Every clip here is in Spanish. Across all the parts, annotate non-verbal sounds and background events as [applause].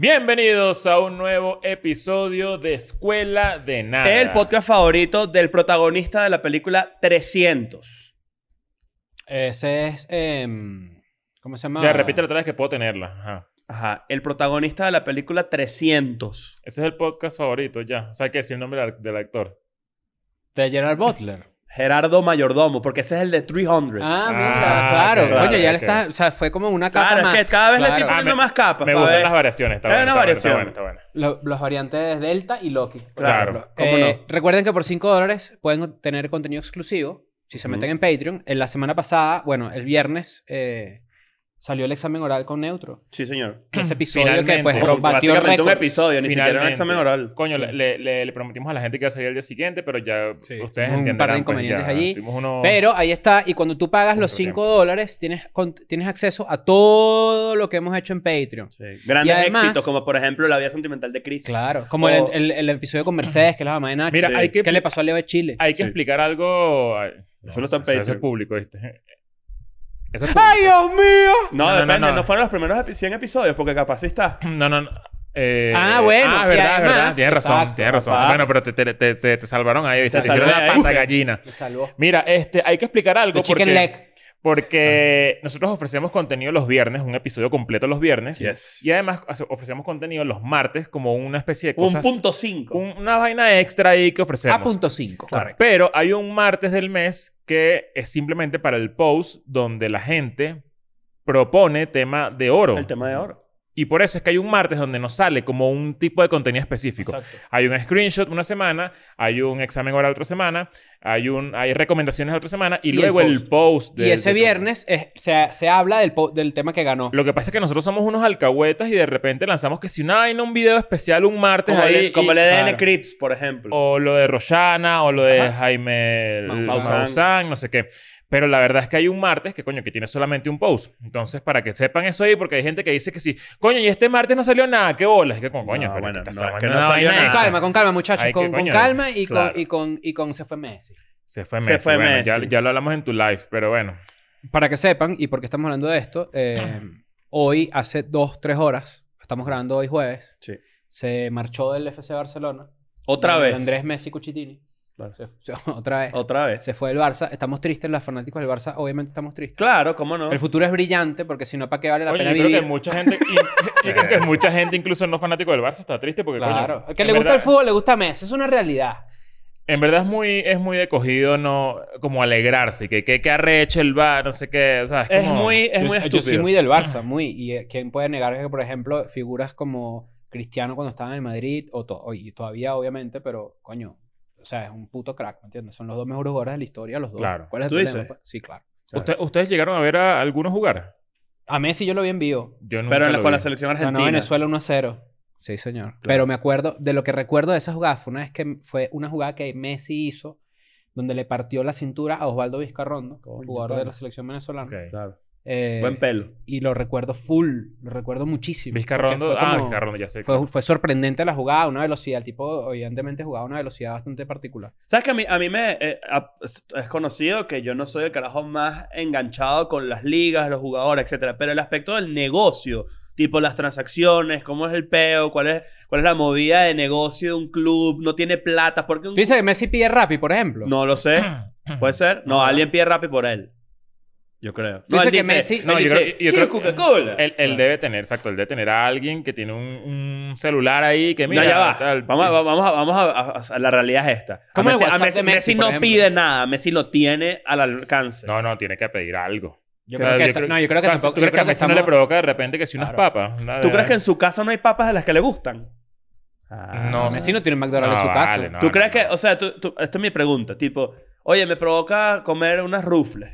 Bienvenidos a un nuevo episodio de Escuela de Nada. El podcast favorito del protagonista de la película 300. Ese es. Em, ¿Cómo se llama? Ya, repítelo otra vez que puedo tenerla. Ajá. El protagonista de la película 300. Ese es el podcast favorito ya. O sea, que si el nombre del del actor. De Gerard Butler. Gerardo Mayordomo, porque ese es el de 300. Ah, ah, mira, claro. Oye, ya le está. O sea, fue como una capa. Claro, más. es que cada vez le estoy poniendo más capas. Me, gustan las variaciones, está Es está variación. Buena, los variantes Delta y Loki. Claro. Eh, recuerden que por 5 dólares pueden tener contenido exclusivo si se meten en Patreon. En la semana pasada, bueno, el viernes. Eh, Salió el examen oral con neutro. Sí, señor. [clears throat] Ese episodio que después pues, batió récord. un episodio, ni siquiera un examen oral. Coño, le, le, prometimos a la gente que iba a salir el día siguiente, pero ya ustedes entenderán. Un par pues, inconvenientes allí. Pero ahí está. Y cuando tú pagas los 5 dólares, tienes, tienes acceso a todo lo que hemos hecho en Patreon. Sí. Grandes éxitos, como por ejemplo La vida sentimental de Chris. Claro. Como el, el, episodio con Mercedes, que es la mamá de Nacho. que... ¿Qué le pasó a Leo de Chile? Hay que explicar algo... Eso no está en Patreon. público, ¿viste? ¡Ay, Dios mío! No, depende. No, fueron los primeros 100 episodios porque capaz sí está. No, no, no. Eh, ah, bueno, Ah, es verdad, es verdad. Tienes razón, tienes razón. Bueno, pero te, te, te, salvaron ahí, Te hicieron la pata gallina. Te salvó. Mira, este, hay que explicar algo. chicken leg. Porque nosotros ofrecemos contenido los viernes, un episodio completo los viernes. Y además ofrecemos contenido los martes como una especie de cosas... Un punto cinco. una vaina extra ahí que ofrecemos. A punto cinco. Pero hay un martes del mes que es simplemente para el post donde la gente propone tema de oro. El tema de oro. Y por eso es que hay un martes donde nos sale como un tipo de contenido específico. Hay un screenshot una semana, hay un examen ahora otra semana, hay un hay recomendaciones otra semana y, luego el post. y ese viernes se, se, habla del, del, tema que ganó. Lo que pasa es que nosotros somos unos alcahuetas y de repente lanzamos que si una vaina, un video especial un martes como como el EDN Crips, por ejemplo. O lo de Roshana, o lo de Jaime Maussan, no sé qué. Pero la verdad es que hay un martes que, coño, que tiene solamente un post. Entonces, para que sepan eso ahí, porque hay gente que dice que sí, coño, y este martes no salió nada, qué bola? Es que con coño, pero que no salió nada. Con calma, con calma, muchachos, con, calma y, con, y, con, y con se fue Messi. Se fue Messi. Ya, lo hablamos en tu live, pero bueno. Para que sepan, y porque estamos hablando de esto, eh, [clears throat] hoy, hace dos, tres horas, estamos grabando hoy jueves, se marchó del FC Barcelona. Otra vez. Andrés Messi Cuchitini. [laughs] otra vez. Otra vez. Se fue el Barça. Estamos tristes, los fanáticos del Barça, obviamente estamos tristes. Claro, cómo no. El futuro es brillante, porque si no, ¿para qué vale la pena yo creo vivir? Que mucha gente, [laughs] [laughs] creo que mucha gente, incluso no fanático del Barça, está triste porque. Claro. que le gusta el fútbol, le gusta Messi. Es una realidad. En verdad es muy, es muy decogido no, como alegrarse, que, que, arreche el bar, no sé qué. es, muy, es muy estúpido. muy del [clears throat] Barça, muy. Y eh, quién puede negar que, por ejemplo, figuras como Cristiano cuando estaba en el Madrid, o, y todavía, obviamente, pero coño, o sea, es un puto crack, ¿me entiendes? Son los dos mejores jugadores de la historia, los dos. Claro. ¿Cuál es pues, Sí, claro. ¿Ustedes llegaron a ver a algunos jugar? A Messi yo lo vi en vivo. Yo Pero con la selección argentina. no, Venezuela 1 0. Sí, señor. Pero me acuerdo, de lo que recuerdo de esa jugada fue una vez que fue una jugada que Messi hizo donde le partió la cintura a Osvaldo Vizcarrondo, jugador de la selección venezolana. Claro. Eh, Buen pelo. Y lo recuerdo full, lo recuerdo muchísimo. ah, ya sé. Fue, sorprendente la jugada, una velocidad. El tipo, evidentemente, jugaba una velocidad bastante particular. ¿Sabes que a mí, a mí me. Eh, es conocido que yo no soy el carajo más enganchado con las ligas, los jugadores, etcétera. Pero el aspecto del negocio, tipo las transacciones, cómo es el peo, cuál es, cuál es la movida de negocio de un club, no tiene plata. Porque un... ¿Tú dices que Messi pide Rappi, por ejemplo? No lo sé. [clears throat] ¿Puede ser? No, alguien pide Rappi por él. Yo creo. No, él que Messi. No, yo creo, Coca-Cola. Él, ah. debe tener, exacto, él debe tener a alguien que tiene un, un celular ahí que mira. vamos, a, vamos, vamos a, la realidad es esta. Messi, no pide nada, Messi lo tiene al alcance. No, no, tiene que pedir algo. Yo creo que, no, yo creo que tampoco, ¿Tú crees que, a Messi no le provoca de repente que si unas papas? ¿Tú crees que en su casa no hay papas de las que le gustan? Ah, no. Messi no tiene McDonald's en su casa. ¿Tú crees que, o sea, tú, es mi pregunta, tipo, oye, me provoca comer unas rufles.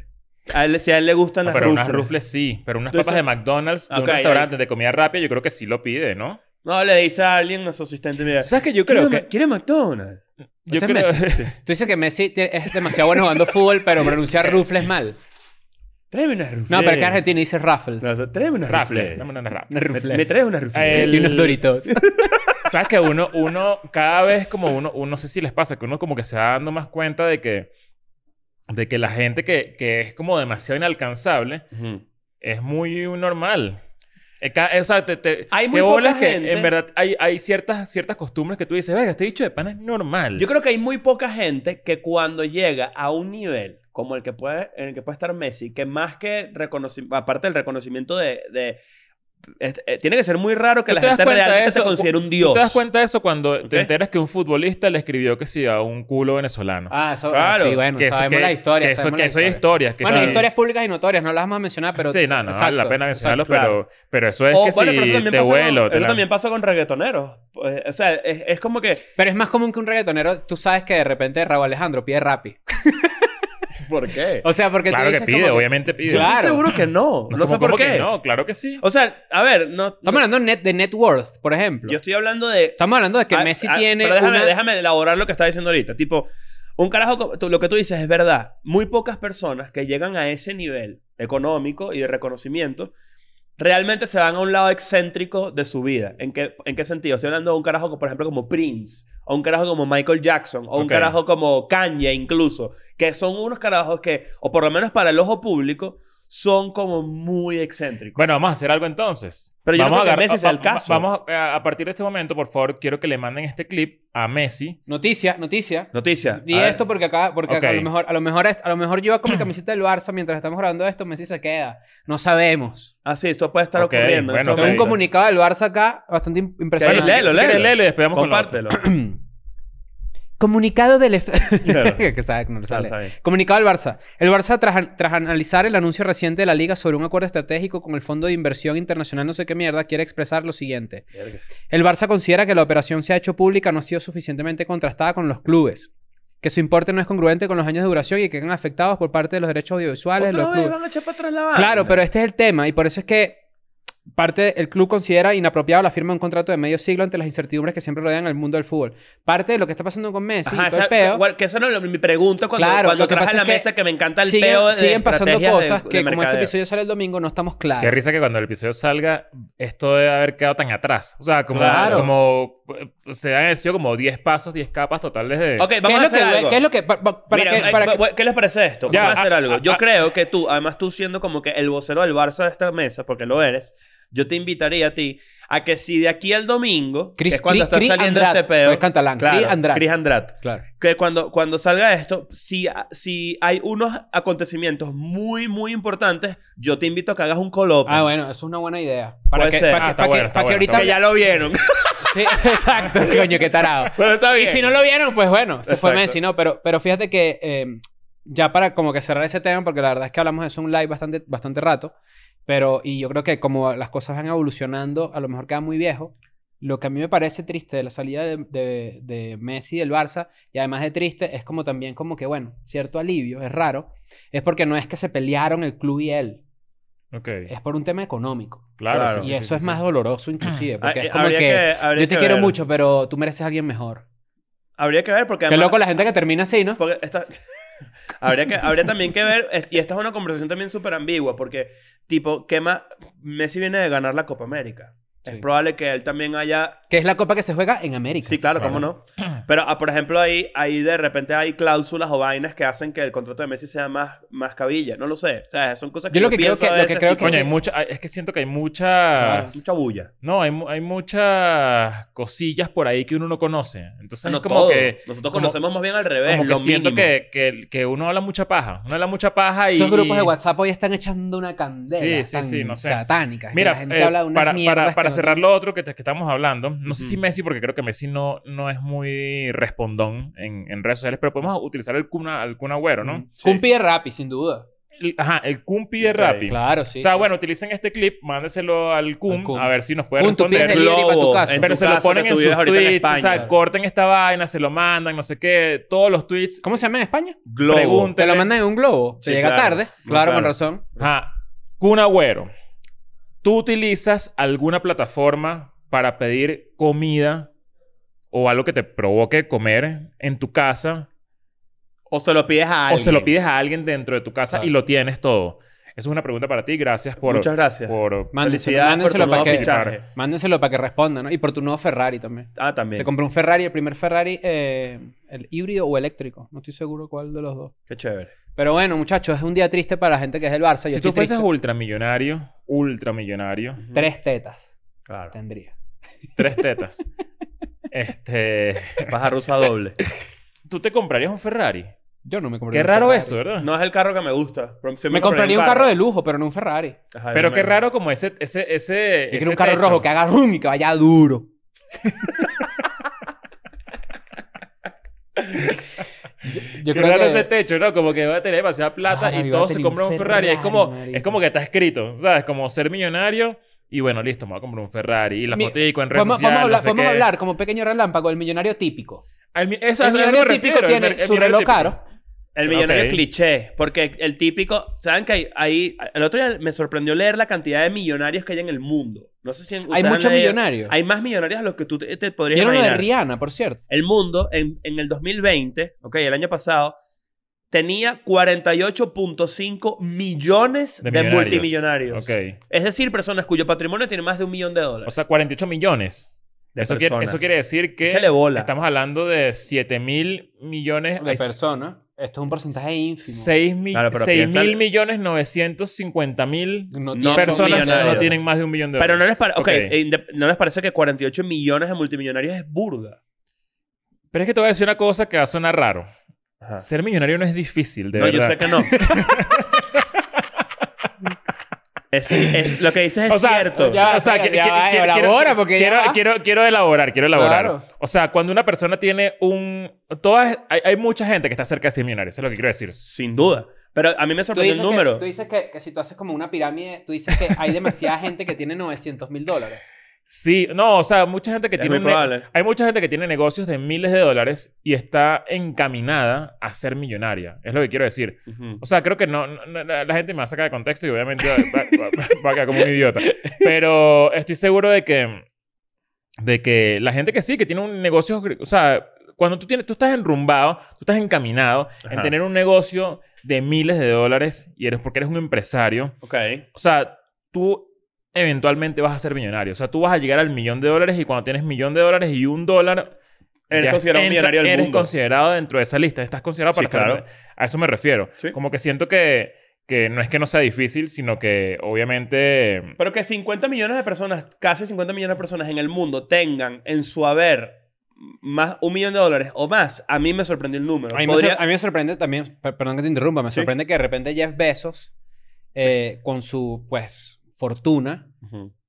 A él, si a él le gustan ah, las pero rufles. unas rufles sí, pero unas papas de McDonald's de ah, un restaurante de comida rápida, yo creo que sí lo pide, ¿no? No, le dice a alguien a su asistente, mira, ¿sabes que yo creo que quiere McDonald's? [laughs] Tú dices que Messi es demasiado bueno jugando fútbol, pero pronunciar rufles mal. Tráeme unas rufles. No, pero que Argentina dice raffles. tráeme unas rufles. rufles. Me, traes unas rufles. Y unos doritos. [laughs] ¿Sabes que uno, uno, cada vez como uno, uno, no sé si les pasa, que uno como que se va dando más cuenta de que de que la gente que, es como demasiado inalcanzable es muy normal. hay muy gente. en verdad hay, hay, ciertas, ciertas costumbres que tú dices, venga, este dicho de pan es normal. Yo creo que hay muy poca gente que cuando llega a un nivel como el que puede, en el que puede estar Messi, que más que reconocimiento, aparte del reconocimiento de eh, tiene que ser muy raro que la gente realmente se considere un dios. ¿Tú te das cuenta de eso cuando te enteras que un futbolista le escribió que sí a un culo venezolano? Ah, claro. Sí, bueno, que sabemos las historias. Que, eso, hay historias. Que bueno, historias públicas y notorias, no las vamos a mencionar, pero. Sí, nada no vale la pena mencionarlo, pero, pero eso es que bueno, si vuelo. eso también pasa con reggaetoneros. Eh, o sea, es, como que. Pero es más común que un reggaetonero, tú sabes que de repente Raúl Alejandro pide rapi. [laughs] ¿Por qué? O sea, porque claro que pide, obviamente pide. Yo estoy seguro que no. No, [laughs] sé por qué. no, claro que sí. O sea, a ver, no. Estamos hablando net, de net worth, por ejemplo. Yo estoy hablando de. Estamos hablando de que Messi tiene. déjame, elaborar lo que está diciendo ahorita. Tipo, un carajo, lo que tú dices es verdad. Muy pocas personas que llegan a ese nivel económico y de reconocimiento realmente se van a un lado excéntrico de su vida. ¿En qué, en qué sentido? Estoy hablando de un carajo, como, por ejemplo, como Prince, o un carajo como Michael Jackson, o un carajo como Kanye incluso, que son unos carajos que, o por lo menos para el ojo público, son como muy excéntricos. Bueno, vamos a hacer algo entonces. Pero yo vamos no a que Messi el caso. Vamos a, partir de este momento, por favor, quiero que le manden este clip a Messi. Noticia, noticia. Noticia. y esto porque acá, porque a, lo mejor, a lo mejor, a lo mejor yo con mi camiseta del Barça mientras estamos grabando esto, Messi se queda. No sabemos. Ah, sí, esto puede estar ocurriendo. Bueno, Tengo un comunicado del Barça acá bastante impresionante. léelo, léelo. léelo y Compártelo. [clears throat] Comunicado del... Comunicado del Barça. El Barça, tras, analizar el anuncio reciente de la Liga sobre un acuerdo estratégico con el Fondo de Inversión Internacional no sé qué mierda, quiere expresar lo siguiente. El Barça considera que la operación se ha hecho pública no ha sido suficientemente contrastada con los clubes. Que su importe no es congruente con los años de duración y que quedan afectados por parte de los derechos audiovisuales. los Claro, pero este es el tema y por eso es que Parte, el club considera inapropiado la firma de un contrato de medio siglo ante las incertidumbres que siempre rodean al mundo del fútbol. Parte de lo que está pasando con Messi, el peo, que eso no es mi pregunta cuando, claro, cuando traje a la mesa que me encanta el peo de Siguen pasando cosas que como este episodio sale el domingo no estamos claros. Qué risa que cuando el episodio salga esto debe haber quedado tan atrás. O sea, como, como se han hecho como 10 pasos, 10 capas totales de... vamos ¿Qué es a hacer lo que, ¿Qué es lo que...? les parece esto? a, hacer ah, algo. Ah, Yo creo que tú, además tú siendo como que el vocero del Barça de esta mesa, porque lo eres yo te invitaría a ti a que si de aquí al domingo, es cuando está saliendo este pedo, pues, claro, Chris Andrat, que cuando, cuando salga esto, si, si hay unos acontecimientos muy, muy importantes, yo te invito a que hagas un colopo. Ah, bueno, eso es una buena idea. Para que, Para, ah, ahorita... ya lo vieron. [laughs] Sí, exacto, [laughs] coño, qué tarado. Y si no lo vieron, pues bueno, se fue Messi, ¿no? Pero, pero fíjate que... Eh, ya para como que cerrar ese tema, porque la verdad es que hablamos de eso un live bastante, bastante rato. Pero, y yo creo que como las cosas van evolucionando, a lo mejor queda muy viejo. Lo que a mí me parece triste de la salida de, de, Messi del Barça, y además de triste, es como también como que, bueno, cierto alivio, es raro, es porque no es que se pelearon el club y él. Okay. Es por un tema económico. Claro. y eso es más doloroso inclusive, [clears throat] porque es como que, yo te quiero mucho, pero tú mereces a alguien mejor. Habría que ver porque... Además, Qué loco la gente que termina así, ¿no? Porque está... [laughs] Habría, que, habría también que ver, y esta es una conversación también súper ambigua, porque, tipo, ¿qué más? Messi viene de ganar la Copa América. Es probable que él también haya... Que es la copa que se juega en América. Sí, claro, cómo no. Pero, ah, por ejemplo, ahí, ahí de repente hay cláusulas o vainas que hacen que el contrato de Messi sea más, más cabilla. No lo sé. O sea, son cosas que yo, lo que pienso creo que, lo que creo que... Coño, hay mucha, es que siento que hay mucha, mucha bulla. No, hay, hay muchas cosillas por ahí que uno no conoce. Entonces ah, es como que... Nosotros conocemos más bien al revés. lo siento que, que, que, uno habla mucha paja. Uno habla mucha paja y... Esos grupos de WhatsApp hoy están echando una candela. Sí, sí, sí. No Satánica. Mira, la gente eh, habla de una para cerrar lo otro que, estamos hablando, no sé si Messi, porque creo que Messi no, no es muy respondón en, redes sociales, pero podemos utilizar el Kun, Agüero, ¿no? Kun Rappi, sin duda. ajá, el Cumpi de Rappi. Claro, sí. O sea, bueno, utilicen este clip, mándeselo al cum, a ver si nos puede responder. tu casa. Pero se lo ponen en sus tweets, o sea, corten esta vaina, se lo mandan, no sé qué, todos los tweets. ¿Cómo se llama en España? Globo. Te lo mandan en un globo, se llega tarde, claro, con razón. Ajá. Kun Agüero. ¿Tú utilizas alguna plataforma para pedir comida o algo que te provoque comer en tu casa? O se lo pides a alguien. O se lo pides a alguien dentro de tu casa y lo tienes todo. Esa es una pregunta para ti. Gracias por... Muchas gracias. Por mándenselo, para que, mándenselo responda, ¿no? Y por tu nuevo Ferrari también. Ah, también. Se compró un Ferrari, el primer Ferrari, eh, el híbrido o eléctrico. No estoy seguro cuál de los dos. Qué chévere. Pero bueno, muchachos, es un día triste para la gente que es el Barça. si tú fueses millonario ultramillonario, ultramillonario. Tres tetas. Claro. Tendría. Tres tetas. [laughs] este. Baja rusa doble. ¿Tú te comprarías un Ferrari? Yo no me compraría. Qué raro eso, ¿verdad? No es el carro que me gusta. me, compraría un carro. de lujo, pero no un Ferrari. pero qué raro como ese. ese, ese, un carro rojo que haga rum y que vaya duro. [laughs] Yo, creo que... ese techo, ¿no? Como que va a tener demasiada plata y todo se compra un Ferrari. Es, como, es como que está escrito, ¿sabes? Como ser millonario y bueno, listo, me voy a comprar un Ferrari. Y la fotico en redes vamos, sociales, Vamos, a hablar, como pequeño relámpago, el millonario típico. El, eso, el millonario típico tiene su reloj caro. El millonario cliché, porque el típico, ¿saben que ahí, el otro día me sorprendió leer la cantidad de millonarios que hay en el mundo? No sé si Hay muchos millonarios. Hay más millonarios a los que tú te, podrías podrías Yo imaginar. de Rihanna, por cierto. El mundo, en, el 2020, ok, el año pasado, tenía 48.5 millones de, multimillonarios. Es decir, personas cuyo patrimonio tiene más de un millón de dólares. O sea, 48 millones. De eso, eso quiere decir que estamos hablando de 7 mil millones de personas. Esto es un porcentaje ínfimo. 6 mil millones 950 mil no personas no tienen más de un millón de dólares. Pero no les, okay. Eh, no les parece que 48 millones de multimillonarios es burda. Pero es que te voy a decir una cosa que va a sonar raro. Ser millonario no es difícil, de verdad. No, yo sé que no. [laughs] lo que dices es cierto. elabora quiero, porque quiero, quiero, elaborar, quiero elaborar. O sea, cuando una persona tiene un... Todas, hay, hay, mucha gente que está cerca de 100 este millones es lo que quiero decir. Sin duda. Pero a mí me sorprendió el número. tú dices que, si tú haces como una pirámide, tú dices que hay demasiada gente que tiene 900 mil dólares. Sí, no, o sea, mucha gente que tiene... hay mucha gente que tiene negocios de miles de dólares y está encaminada a ser millonaria. Es lo que quiero decir. O sea, creo que no, La gente me va a sacar de contexto y obviamente va, [laughs] a quedar como un idiota. [laughs] Pero estoy seguro de que... De que la gente que sí, que tiene un negocio... O sea, cuando tú, tienes, tú estás enrumbado, tú estás encaminado en tener un negocio de miles de dólares y eres porque eres un empresario. Ok. O sea, tú eventualmente vas a ser millonario. O sea, tú vas a llegar al millón de dólares y cuando tienes millón de dólares y un dólar... Eres considerado millonario del eres considerado dentro de esa lista. Estás considerado para Claro. A eso me refiero. Como que siento que que no es que no sea difícil, sino que obviamente... Pero que 50 millones de personas, casi 50 millones de personas en el mundo tengan en su haber más un millón de dólares o más, a mí me sorprendió el número. A mí, me, sorprende también, perdón que te interrumpa, me sorprende que de repente Jeff Bezos, eh, con su, pues, fortuna,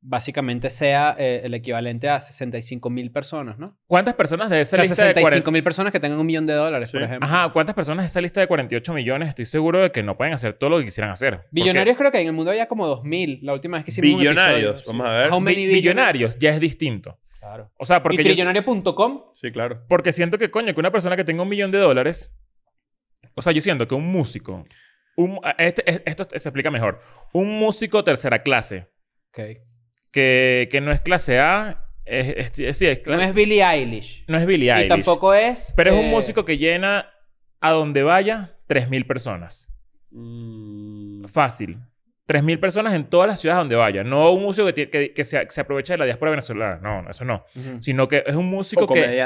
básicamente sea eh, el equivalente a 65 mil personas, ¿no? ¿Cuántas personas de esa lista de 48 mil personas que tengan un millón de dólares, por ejemplo? Ajá, ¿cuántas personas de esa lista de 48 millones? Estoy seguro de que no pueden hacer todo lo que quisieran hacer. Billonarios creo que en el mundo había como 2.000, la última vez que hicimos Billonarios, vamos a ver. Millonarios, ya es distinto. Claro. O sea, porque. ¿Y Sí, claro. Porque siento que, coño, que una persona que tenga un millón de dólares. O sea, yo siento que un músico este, esto se explica mejor. Un músico tercera clase. Que, no es clase A No es Billie Eilish. No es Billie Eilish. Y tampoco es. Pero es un eh, músico que llena a donde vaya 3.000 personas. Mm. Fácil. 3.000 personas en todas las ciudades donde vaya. No un músico que, que, se, aprovecha de la diáspora venezolana. No, eso no. Sino que es un músico que...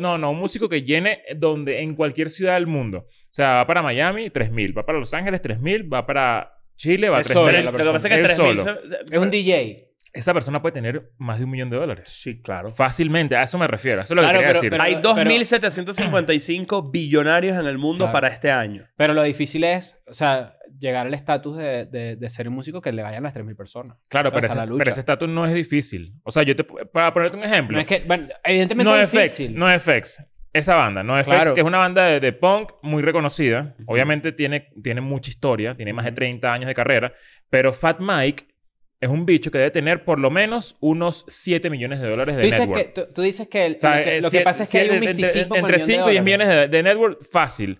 no, no. Un músico que llene donde, en cualquier ciudad del mundo. O sea, va para Miami, 3.000. Va para Los Ángeles, 3.000. Va para Chile, va a 3.000. Lo que es que 3.000... Es un DJ esa persona puede tener más de un millón de dólares. Sí, claro. Fácilmente, a eso me refiero. Eso es lo que quería decir. Pero, Hay 2.755 billonarios en el mundo para este año. Pero lo difícil es, o sea, llegar al estatus de, de, ser un músico que le vayan las 3.000 personas. Claro, pero, ese, estatus no es difícil. O sea, yo te, para ponerte un ejemplo. No es que, evidentemente no es difícil. No FX, esa banda, No FX, claro. que es una banda de, punk muy reconocida. Obviamente tiene, tiene mucha historia, tiene más de 30 años de carrera. Pero Fat Mike es un bicho que debe tener por lo menos unos 7 millones de dólares de network. tú, dices que, lo, que pasa es que hay un misticismo. Entre, 5 y 10 millones de, network, fácil.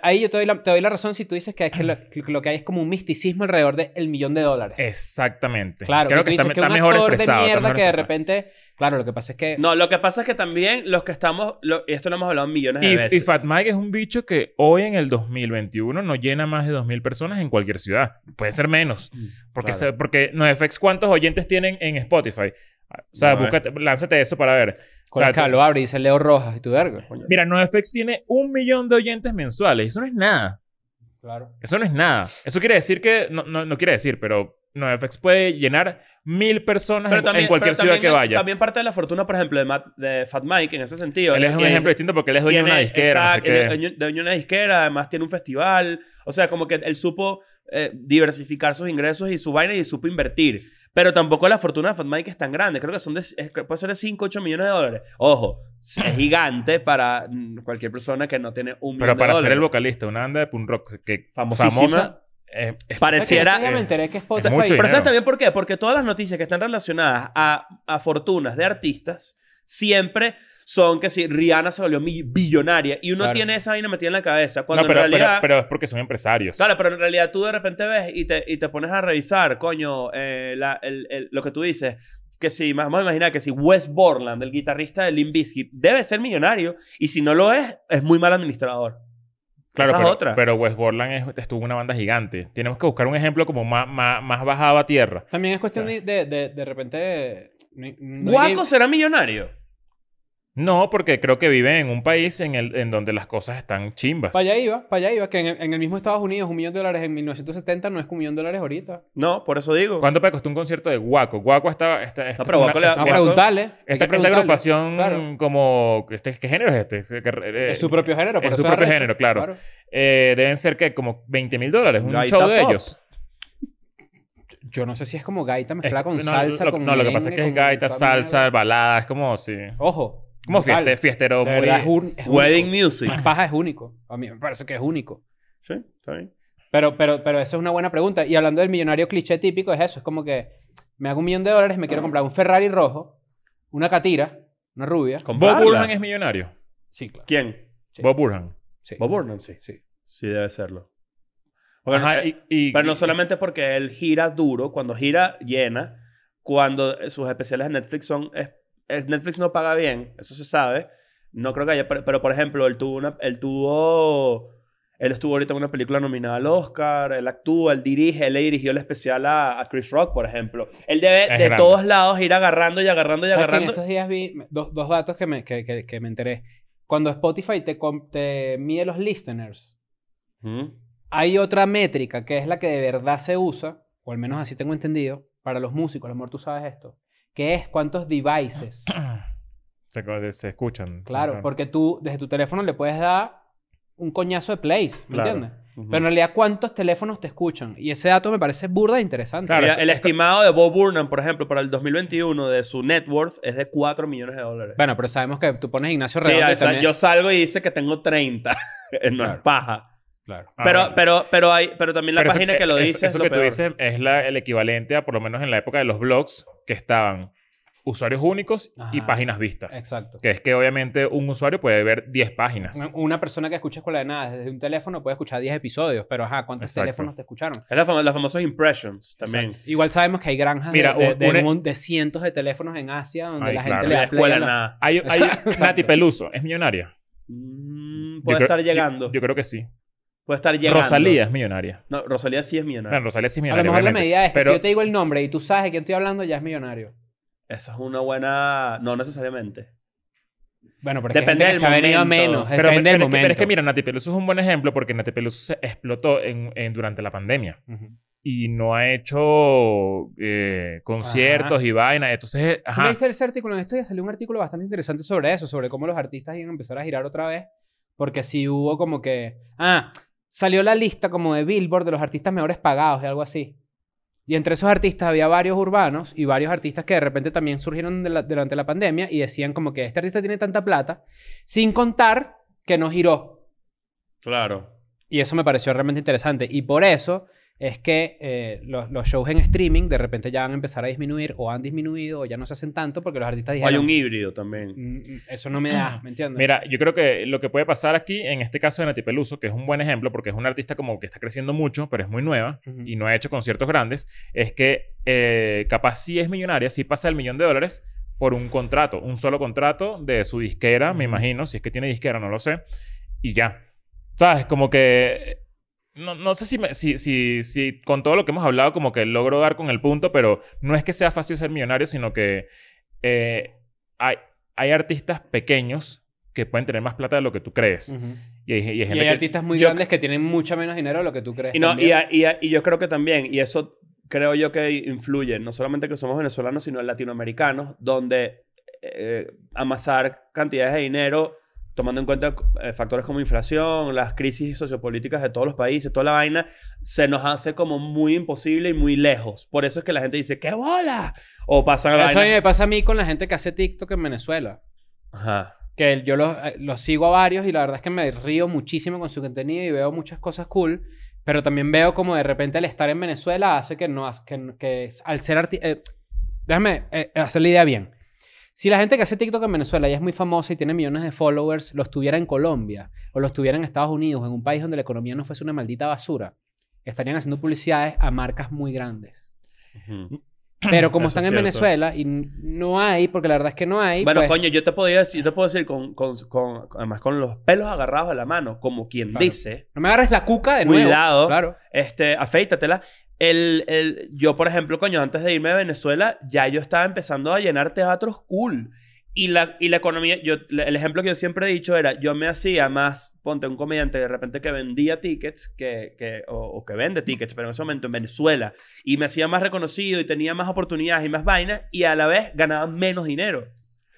Ahí yo te doy, la, razón si tú dices que, es que lo, que hay es como un misticismo alrededor del millón de dólares. Exactamente. Claro, Creo que, mejor de mierda que de repente Claro, lo que pasa es que. No, lo que pasa es que también los que estamos. esto lo hemos hablado millones de veces. Y Fat Mike es un bicho que hoy en el 2021 no llena más de 2.000 personas en cualquier ciudad. Puede ser menos. Mm, porque, claro. se, ¿cuántos oyentes tienen en Spotify? O sea, lánzate eso para ver. Con acá lo abre y dice Leo Rojas y tu verga. Mira, NoFX tiene un millón de oyentes mensuales. Eso no es nada. Claro. Eso no es nada. Eso quiere decir que. No, quiere decir, pero NoFX puede llenar mil personas en, cualquier ciudad que vaya. También parte de la fortuna, por ejemplo, de, Fat Mike en ese sentido. Él es eh, un eh, ejemplo distinto porque él es dueño de una disquera. Exacto, dueño de una disquera, además tiene un festival. O sea, como que él supo eh, diversificar sus ingresos y su vaina y supo invertir. Pero tampoco la fortuna de Fat Mike es tan grande. Creo que son puede ser de 5, 8 millones de dólares. Ojo, es gigante para mm, cualquier persona que no tiene un millón Pero para ser el vocalista una banda de punk rock que famosísima, famosa, eh, pareciera. Que me pero ¿sabes también por qué? Porque todas las noticias que están relacionadas a, fortunas de artistas siempre son que si Rihanna se volvió millonaria, y uno tiene esa vaina metida en la cabeza. Cuando no, pero, en realidad, pero, es porque son empresarios. Claro, pero en realidad tú de repente ves y te, pones a revisar, coño, eh, lo que tú dices. Que si, más vamos a imaginar que si Wes Borland, el guitarrista de Limp Bizkit, debe ser millonario y si no lo es, es muy mal administrador. Claro, pero, West pero estuvo una banda gigante. Tenemos que buscar un ejemplo como más, más, a tierra. También es cuestión de, de, repente... ¿Guaco será millonario? No, porque creo que vive en un país en, el, en donde las cosas están chimbas. Para allá iba, para allá iba, que en, el mismo Estados Unidos un millón de dólares en 1970 no es un millón de dólares ahorita. No, por eso digo. ¿Cuánto me costó un concierto de Guaco? Guaco estaba. está, preguntarle. Esta, agrupación como... Este, ¿Qué género es este? es eh, su propio género. es su propio género, claro. Eh, deben ser que como 20 mil dólares, un show de ellos. Yo no sé si es como gaita mezclada con salsa. no, lo que pasa es que es gaita, salsa, balada, es como si... Ojo, como fiestero. Wedding music. music. Paja es único. A mí me parece que es único. Sí, está bien. Pero, pero, pero esa es una buena pregunta. Y hablando del millonario cliché típico, es eso. Es como que me hago un millón de dólares, me quiero comprar un Ferrari rojo, una catira, una rubia. ¿Bob Burhan es millonario? Sí, claro. ¿Quién? Bob Burhan. Sí. Bob Burhan, sí. Sí, debe serlo. Eh, pero no solamente porque él gira duro, cuando gira llena, cuando sus especiales en Netflix son es eh, Netflix no paga bien, eso se sabe. No creo que haya, pero, por ejemplo, él tuvo él tuvo, él estuvo ahorita en una película nominada al Oscar, él actúa, él dirige, él le dirigió el especial a, Chris Rock, por ejemplo. Él debe de todos lados ir agarrando y agarrando y agarrando. En estos días vi dos, datos que me, que, me enteré. Cuando Spotify te, mide los listeners, hay otra métrica que es la que de verdad se usa, o al menos así tengo entendido, para los músicos. A lo mejor tú sabes esto ¿Qué es cuántos devices [clears throat] se, escuchan. Claro, porque tú desde tu teléfono le puedes dar un coñazo de plays, ¿me entiendes? Pero en realidad, ¿cuántos teléfonos te escuchan? Y ese dato me parece burda e interesante. el estimado de Bob Burnham, por ejemplo, para el 2021 de su net worth es de 4 millones de dólares. Bueno, pero sabemos que tú pones Ignacio Redondo yo salgo y dice que tengo 30. [laughs] no es paja. Claro. Ah, pero, pero, pero, hay, pero también la página que lo dice. Eso, que tú dices es la, el equivalente a, por lo menos en la época de los blogs, que estaban usuarios únicos y páginas vistas. Exacto. Que es que obviamente un usuario puede ver 10 páginas. Una, persona que escucha Escuela de Nada desde un teléfono puede escuchar 10 episodios, pero ajá, ¿cuántos teléfonos te escucharon? Es la famosa impressions también. Igual sabemos que hay granjas de, de, cientos de teléfonos en Asia donde la gente le da Nada. [laughs] Hay, Nati Peluso, es millonaria. Mm, puede estar llegando. yo creo que sí. Puede estar llegando. Rosalía es millonaria. No, Rosalía sí es millonaria. Bueno, Rosalía sí es millonaria. A lo mejor la medida es que pero- si yo te digo el nombre y tú sabes de quién estoy hablando, ya es millonario. Eso es una buena. No necesariamente. Bueno, pero Depende del ha menos. Pero, Depende del es que, momento. pero es que mira, Nati Peluso es un buen ejemplo porque Nati Peluso se explotó en- durante la pandemia. y no ha hecho eh, conciertos y vainas. Entonces, ¿Tú ajá. ese artículo? En esto días salió un artículo bastante interesante sobre eso, sobre cómo los artistas iban a empezar a girar otra vez. Porque si hubo como que. Ah, salió la lista como de Billboard de los artistas mejores pagados y algo así. Y entre esos artistas había varios urbanos y varios artistas que de repente también surgieron durante la pandemia y decían como que este artista tiene tanta plata, sin contar que no giró. Claro. Y eso me pareció realmente interesante. Y por eso es que eh, los, shows en streaming de repente ya van a empezar a disminuir o han disminuido o ya no se hacen tanto porque los artistas dijeron... hay un híbrido también. Mm, mm, eso no me da, ¿me entiendes? Mira, yo creo que lo que puede pasar aquí, en este caso de Nati Peluso, que es un buen ejemplo porque es una artista como que está creciendo mucho, pero es muy nueva y no ha hecho conciertos grandes, es que eh, capaz si es millonaria, si pasa el millón de dólares, por un contrato, un solo contrato de su disquera, me imagino, si es que tiene disquera, no lo sé, y ya. ¿Sabes? Como que no, sé si, si, si, con todo lo que hemos hablado como que logro dar con el punto, pero no es que sea fácil ser millonario, sino que eh, hay, hay, artistas pequeños que pueden tener más plata de lo que tú crees. Y hay, artistas muy grandes que tienen mucha menos dinero de lo que tú crees. Y, yo creo que también, y eso creo yo que influye, no solamente que somos venezolanos, sino latinoamericanos, donde eh, eh, amasar cantidades de dinero tomando en cuenta eh, factores como inflación, las crisis sociopolíticas de todos los países, toda la vaina, se nos hace como muy imposible y muy lejos. Por eso es que la gente dice, ¡qué bola! O pasa Eso me pasa a mí con la gente que hace TikTok en Venezuela. Ajá. Que yo eh, los, sigo a varios y la verdad es que me río muchísimo con su contenido y veo muchas cosas cool. Pero también veo como de repente el estar en Venezuela hace que no... Que, que al ser eh, déjame hacer la idea bien si la gente que hace TikTok en Venezuela y es muy famosa y tiene millones de followers, lo tuviera en Colombia o lo estuviera en Estados Unidos, en un país donde la economía no fuese una maldita basura, estarían haciendo publicidades a marcas muy grandes. Pero como están en Venezuela y no hay, porque la verdad es que no hay. Bueno, pues coño, yo te podía decir, te puedo decir con, además con los pelos agarrados a la mano, como quien dice. No me agarres la cuca de nuevo. Cuidado. Claro. Este, afeítatela. El, el, yo, por ejemplo, coño, antes de irme a Venezuela, ya yo estaba empezando a llenar teatros cool. Y la, y la economía, yo, el ejemplo que yo siempre he dicho era, yo me hacía más, ponte un comediante de repente que vendía tickets, que, que o, que vende tickets, pero en ese momento en Venezuela, y me hacía más reconocido y tenía más oportunidades y más vainas, y a la vez ganaba menos dinero.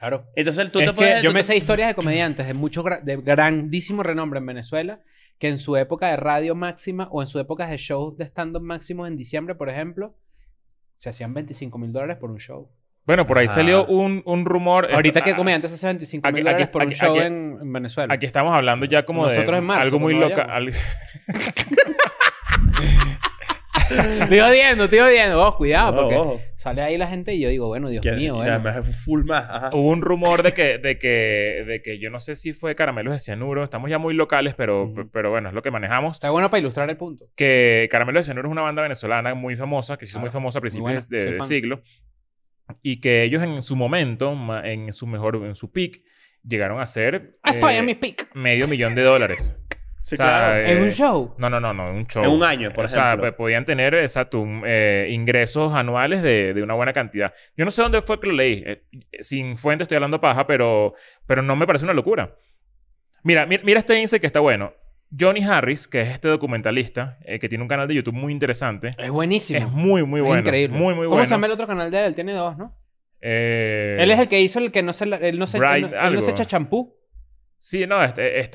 Claro. Entonces tú te puedes, Yo me sé historias de comediantes de, mucho, de grandísimo renombre en Venezuela que en su época de radio máxima o en su época de shows de stand-up máximos en diciembre, por ejemplo, se hacían 25 mil dólares por un show. Bueno, por ahí salió un, un rumor. Ahorita que comediantes hace 25 mil dólares por un show en, Venezuela. Aquí estamos hablando ya como de algo muy local. [laughs] [laughs] estoy odiando, estoy odiando. cuidado, porque sale ahí la gente y yo digo, bueno, Dios mío. Bueno. Además es full más. Hubo un rumor de que, de que, de que yo no sé si fue caramelos de cianuro. Estamos ya muy locales, pero, pero bueno, es lo que manejamos. Está bueno para ilustrar el punto. Que caramelos de cianuro es una banda venezolana muy famosa, que se hizo muy famosa a principios del siglo. Y que ellos en su momento, en su mejor, en su peak, llegaron a ser... Ah, estoy eh, en mi peak. Medio millón de dólares. Eh, en un show. No, no, no, no, en un show. En un año, por ejemplo. sea, podían tener eh, ingresos anuales de, una buena cantidad. Yo no sé dónde fue que lo leí. Eh, sin fuente estoy hablando paja, pero, pero no me parece una locura. Mira, mira, este índice que está bueno. Johnny Harris, que es este documentalista, que tiene un canal de YouTube muy interesante. Es buenísimo. Es muy, muy bueno. increíble. Muy, muy bueno. ¿Cómo se llama el otro canal de él? Tiene dos, ¿no? él es el que hizo el que no se, él no se, no se echa champú. Sí, no, este, es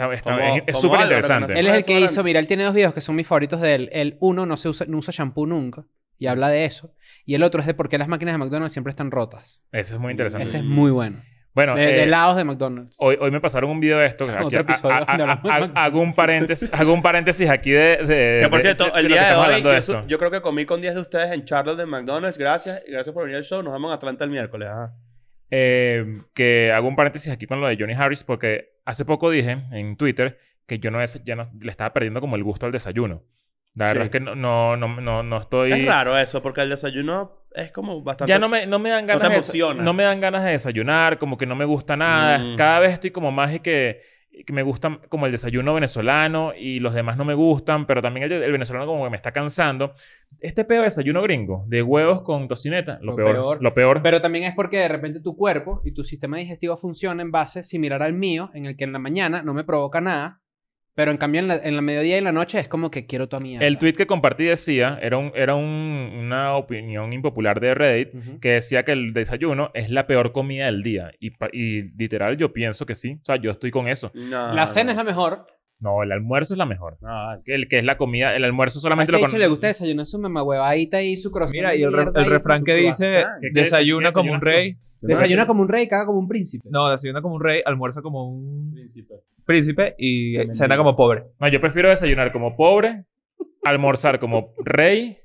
súper interesante. Él es el que hizo, mira, él tiene dos videos que son mis favoritos de él. El uno no, se usa, shampoo nunca y habla de eso. Y el otro es de por qué las máquinas de McDonald's siempre están rotas. Eso es muy interesante. Ese es muy bueno. Bueno, de, eh, lados de McDonald's. Hoy, hoy me pasaron un video de esto. [laughs] hago, un paréntesis, [laughs] hago paréntesis aquí de. que por cierto, el día de, hoy. Yo, creo que comí con 10 de ustedes en Charlotte de McDonald's. Gracias. Gracias por venir al show. Nos vemos en Atlanta el miércoles. Eh, que hago un paréntesis aquí con lo de Johnny Harris porque Hace poco dije en Twitter que yo no, es, ya no le estaba perdiendo como el gusto al desayuno. La verdad es que no, no, no, no, estoy... Es raro eso, porque el desayuno es como bastante... Ya no me, no me dan ganas... De, me dan ganas de desayunar, como que no me gusta nada. Mm. Cada vez estoy como más y que que me gusta como el desayuno venezolano y los demás no me gustan, pero también el, venezolano como que me está cansando. Este peor desayuno gringo, de huevos con tocineta, lo, peor, Lo peor. Pero también es porque de repente tu cuerpo y tu sistema digestivo funciona en base similar al mío, en el que en la mañana no me provoca nada, pero en cambio, en la, mediodía y en la noche es como que quiero tu mierda. El tweet que compartí decía, era, un, era un, una opinión impopular de Reddit, que decía que el desayuno es la peor comida del día. Y, literal, yo pienso que sí. O sea, yo estoy con eso. la cena es la mejor. No, el almuerzo es la mejor. el que es la comida, el almuerzo solamente lo conoce. le gusta desayunar su mamá huevadita y su croissant. Mira, y el, refrán que dice, desayuna, como un rey. Desayuna como un rey, y caga como un príncipe. No, desayuna como un rey, almuerza como un príncipe príncipe y cena como pobre. No, yo prefiero desayunar como pobre, almorzar como rey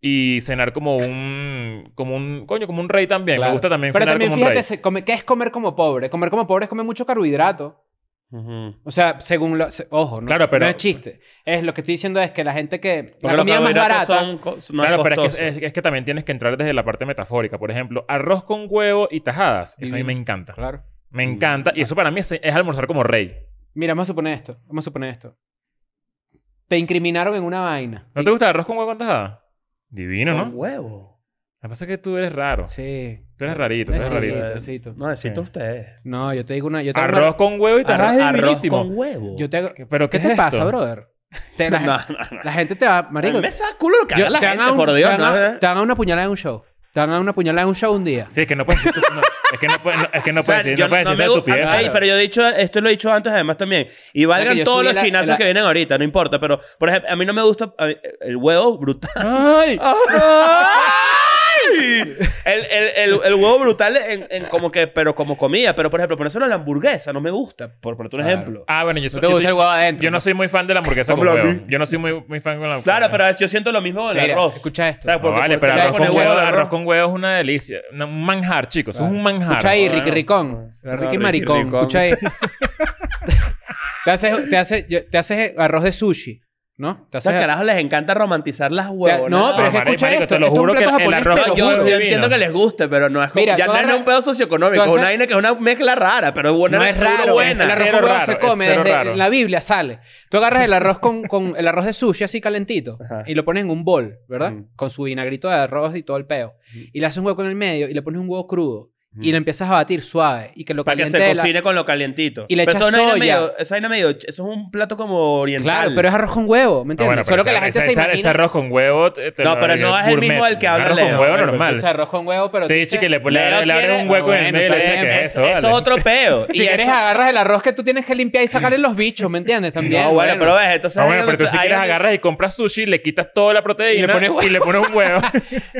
y cenar como un como un coño como un rey también me gusta también pero cenar como un rey. qué es comer como pobre comer como pobre es comer mucho carbohidrato O sea, según los... ojo, no, es chiste. Es lo que estoy diciendo es que la gente que la comida más barata, claro, pero es que, también tienes que entrar desde la parte metafórica. Por ejemplo, arroz con huevo y tajadas, eso a mí me encanta. Claro, me encanta y eso para mí es, es almorzar como rey. Mira, vamos a suponer esto. Vamos a suponer esto. Te incriminaron en una vaina. ¿No te gusta arroz con huevo con tajada? Divino, ¿no? Con huevo. Lo que pasa es que tú eres raro. Sí. Tú eres rarito, tú eres rarito. No, necesito ustedes. No, yo te digo una. Arroz con huevo y te Arroz es Arroz con huevo. ¿Pero qué, te pasa, brother? la, [laughs] la gente te va. Marico. me culo lo por Dios. te van ¿no? una puñalada en un show. Te van a dar una puñalada en un show un día. Sí, es que no puedes decir es que no puedes, no, es que no puedes [laughs] decir, no puedes decir Ay, pero yo he dicho, esto lo he dicho antes además también. Y valgan todos los chinazos que vienen ahorita, no importa. Pero, por ejemplo, a mí no me gusta el huevo brutal. ¡Ay! ¡Ay! [laughs] Ah. [laughs] El, el, el, el, huevo brutal en, como que, pero como comida. Pero, por ejemplo, por eso la hamburguesa no me gusta. Por ponerte un ejemplo. Ah, bueno, yo, ¿No no soy muy fan de la hamburguesa con huevo. Yo no soy muy, muy fan con la Claro, pero yo siento lo mismo con el arroz. Escucha esto. vale, pero arroz con, huevo, arroz. con huevo es una delicia. Un manjar, chicos. Es un manjar. Escucha ahí, Ricky Ricón. Ricky Maricón. Escucha ahí. [laughs] te haces, te, haces, te haces arroz de sushi. ¿No? Entonces carajo, les encanta romantizar las huevos. No, pero es que escucha esto. Te lo juro que el arroz yo, entiendo que les guste, pero no es como... Mira, ya no es un pedo socioeconómico. Es una una mezcla rara, pero bueno, no es raro. Buena. El arroz se come. en la Biblia sale. Tú agarras el arroz con, con el arroz de sushi así calentito y lo pones en un bol, ¿verdad? Mm. Con su vinagrito de arroz y todo el peo. Mm. Y le haces un hueco en el medio y le pones un huevo crudo. Y lo empiezas a batir suave. Y que lo Para que se cocine con lo calientito. Y le echas soya. Medio, eso, medio, eso es un plato como oriental. Claro, pero es arroz con huevo, ¿me ah, entiendes? Solo que la gente se imagina... Ese arroz con huevo... no, pero no es el mismo del que habla Leo. Arroz con huevo normal. Es arroz con huevo, pero... Te dice que le abres un hueco en ah, el medio eso. es otro peo. [laughs] Si quieres agarras el arroz que tú tienes que limpiar y sacarle los bichos, ¿me entiendes? También. No, bueno, pero ves, entonces... Ah, bueno, pero tú si quieres agarras y compras sushi, le quitas toda la proteína y le pones un huevo. [laughs]